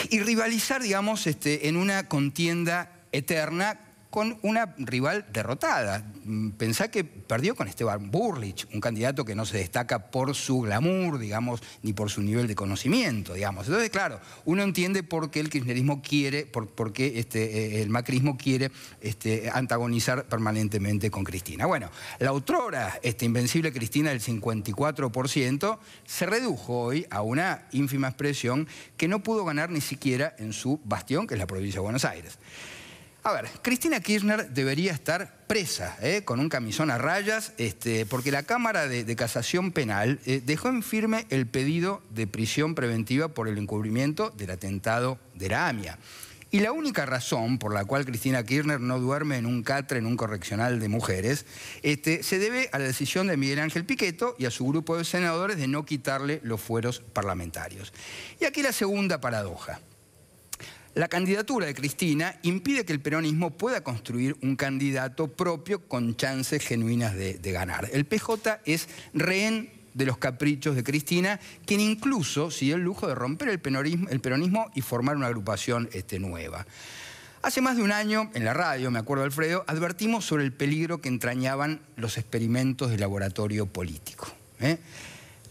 y rivalizar, digamos, este, en una contienda eterna con una rival derrotada. Mm, pensá que perdió con Esteban Burlich, un candidato que no se destaca por su glamour, digamos, ni por su nivel de conocimiento, digamos. Entonces, claro, uno entiende por qué el kirchnerismo quiere, por, qué este, eh, el macrismo quiere este, antagonizar permanentemente con Cristina. Bueno, la autora, este, invencible Cristina del 54%, se redujo hoy a una ínfima expresión que no pudo ganar ni siquiera en su bastión, que es la provincia de Buenos Aires. A ver, Cristina Kirchner debería estar presa, ¿eh? con un camisón a rayas, este, porque la Cámara de, Casación Penal eh, dejó en firme el pedido de prisión preventiva por el encubrimiento del atentado de la AMIA. Y la única razón por la cual Cristina Kirchner no duerme en un catre, en un correccional de mujeres, este, se debe a la decisión de Miguel Ángel Piqueto y a su grupo de senadores de no quitarle los fueros parlamentarios. Y aquí la segunda paradoja. La candidatura de Cristina impide que el peronismo pueda construir un candidato propio con chances genuinas de, ganar. El PJ es rehén de los caprichos de Cristina, quien incluso si el lujo de romper el peronismo, y formar una agrupación este, nueva. Hace más de un año, en la radio, me acuerdo Alfredo, advertimos sobre el peligro que entrañaban los experimentos de laboratorio político. ¿eh?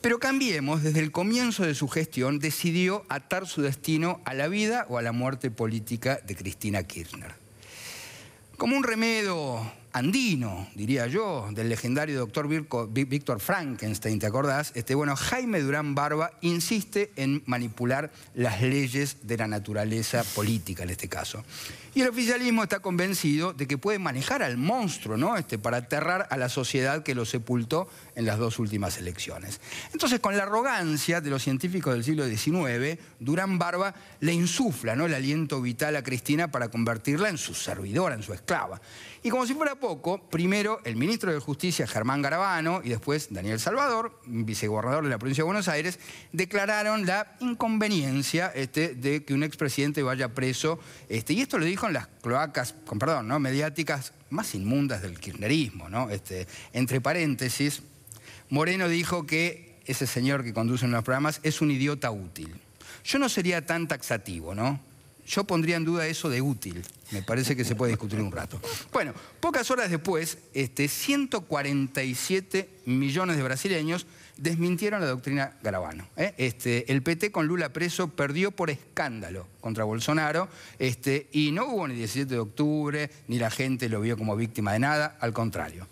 Pero Cambiemos, desde el comienzo de su gestión, decidió atar su destino a la vida o a la muerte política de Cristina Kirchner. Como un remedio andino, diría yo, del legendario doctor Víctor Frankenstein, ¿te acordás? Este, bueno, Jaime Durán Barba insiste en manipular las leyes de la naturaleza política en este caso. Y el oficialismo está convencido de que puede manejar al monstruo, ¿no? Este, para aterrar a la sociedad que lo sepultó en las dos últimas elecciones. Entonces, con la arrogancia de los científicos del siglo XIX, Durán Barba le insufla ¿no? el aliento vital a Cristina para convertirla en su servidora, en su esclava. Y como si fuera poco, primero el ministro de Justicia, Germán Garabano, y después Daniel Salvador, vicegobernador de la provincia de Buenos Aires, declararon la inconveniencia este, de que un expresidente vaya preso. Este, y esto lo con las cloacas, con perdón, ¿no? mediáticas más inmundas del kirchnerismo. ¿no? Este, entre paréntesis, Moreno dijo que ese señor que conduce unos programas es un idiota útil. Yo no sería tan taxativo, ¿no? Yo pondría en duda eso de útil. Me parece que se puede discutir un rato. Bueno, pocas horas después, este, 147 millones de brasileños desmintieron la doctrina Garabano. ¿eh? Este, el PT con Lula preso perdió por escándalo contra Bolsonaro este, y no hubo ni 17 de octubre, ni la gente lo vio como víctima de nada, al contrario.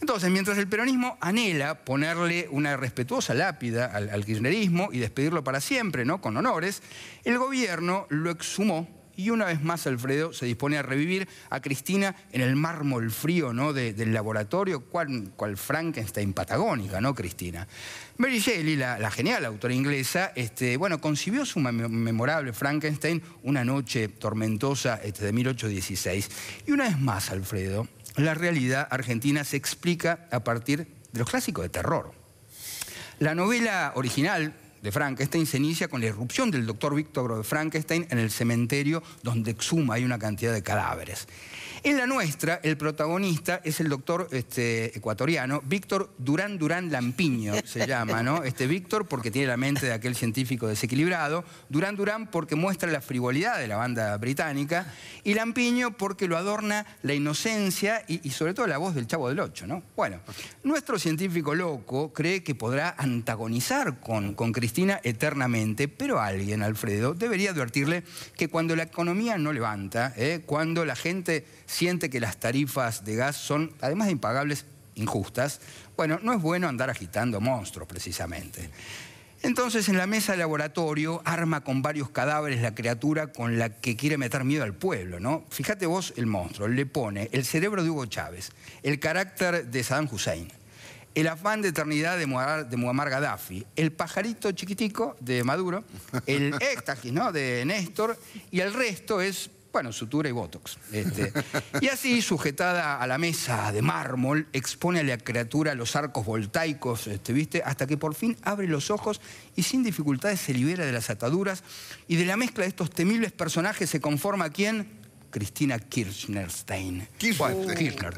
Entonces, mientras el peronismo anhela ponerle una respetuosa lápida al, al kirchnerismo y despedirlo para siempre, ¿no? con honores, el gobierno lo exhumó y una vez más, Alfredo se dispone a revivir a Cristina en el mármol frío ¿no? del laboratorio, cual, Frankenstein patagónica, ¿no, Cristina? Mary Shelley, la, genial autora inglesa, este, bueno, concibió su memorable Frankenstein una noche tormentosa este, de 1816. Y una vez más, Alfredo, la realidad argentina se explica a partir de los clásicos de terror. La novela original de Frankenstein se inicia con la irrupción del doctor Víctor Frankenstein en el cementerio donde exuma hay una cantidad de cadáveres. En la nuestra, el protagonista es el doctor este, ecuatoriano, Víctor Durán Durán Lampiño, se llama, ¿no? Este Víctor porque tiene la mente de aquel científico desequilibrado, Durán Durán porque muestra la frivolidad de la banda británica y Lampiño porque lo adorna la inocencia y, sobre todo la voz del Chavo del Ocho, ¿no? Bueno, nuestro científico loco cree que podrá antagonizar con, con eternamente. Pero alguien, Alfredo, debería advertirle que cuando la economía no levanta, ¿eh? cuando la gente siente que las tarifas de gas son, además de impagables, injustas, bueno, no es bueno andar agitando monstruos precisamente. Entonces en la mesa de laboratorio arma con varios cadáveres la criatura con la que quiere meter miedo al pueblo, ¿no? Fíjate vos el monstruo, le pone el cerebro de Hugo Chávez, el carácter de Saddam Hussein, el afán de eternidad de Muammar, Gaddafi, el pajarito chiquitico de Maduro, el éxtasis ¿no? de Néstor y el resto es bueno, sutura y botox. Este. Y así, sujetada a la mesa de mármol, expone a la criatura los arcos voltaicos, este, ¿viste? Hasta que por fin abre los ojos y sin dificultades se libera de las ataduras y de la mezcla de estos temibles personajes se conforma quien... Cristina Kirchnerstein.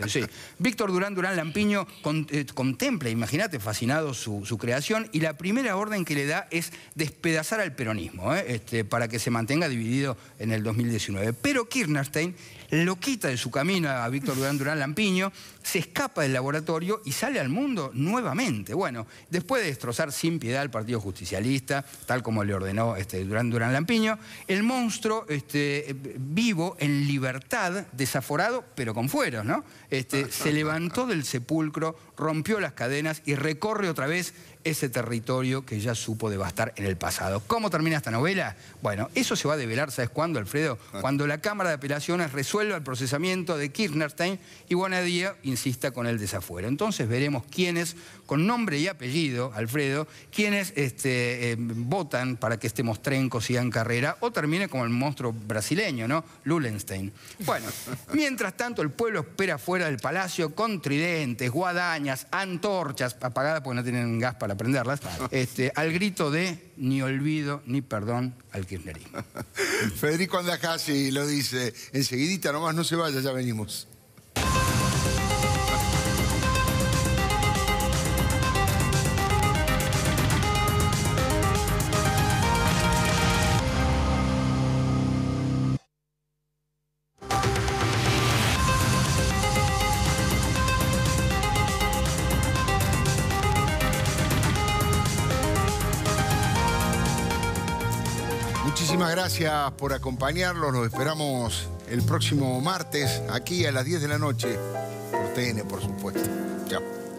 sí. Víctor Durán Durán Lampiño eh, contempla, imagínate, fascinado su, creación y la primera orden que le da es despedazar al peronismo ¿eh? este, para que se mantenga dividido en el 2019. Pero Kirchnerstein lo quita de su camino a Víctor Durán Durán Lampiño, se escapa del laboratorio y sale al mundo nuevamente. Bueno, después de destrozar sin piedad al Partido Justicialista, tal como le ordenó este, Durán Durán Lampiño, el monstruo este, eh, vivo en libertad, desaforado, pero con fueros, ¿no? Este, ah, se ah, levantó ah, del sepulcro, rompió las cadenas y recorre otra vez ese territorio que ya supo devastar en el pasado. ¿Cómo termina esta novela? Bueno, eso se va a develar, ¿sabes cuándo, Alfredo? Cuando la Cámara de Apelaciones resuelva el procesamiento de Kirchnerstein y Día insista con el desafuero. Entonces veremos quiénes con nombre y apellido, Alfredo, quienes este, em, votan para que este mostrenco siga en carrera o termine como el monstruo brasileño, ¿no? Lulenstein. Bueno, mientras tanto el pueblo espera fuera del palacio con tridentes, guadañas, antorchas, apagadas porque no tienen gas para prenderlas, este, al grito de ni olvido ni perdón al kirchnerismo. Federico Andacasi lo dice, enseguidita nomás no se vaya, ya venimos. por acompañarnos. nos esperamos el próximo martes aquí a las 10 de la noche por TN, por supuesto. Chao.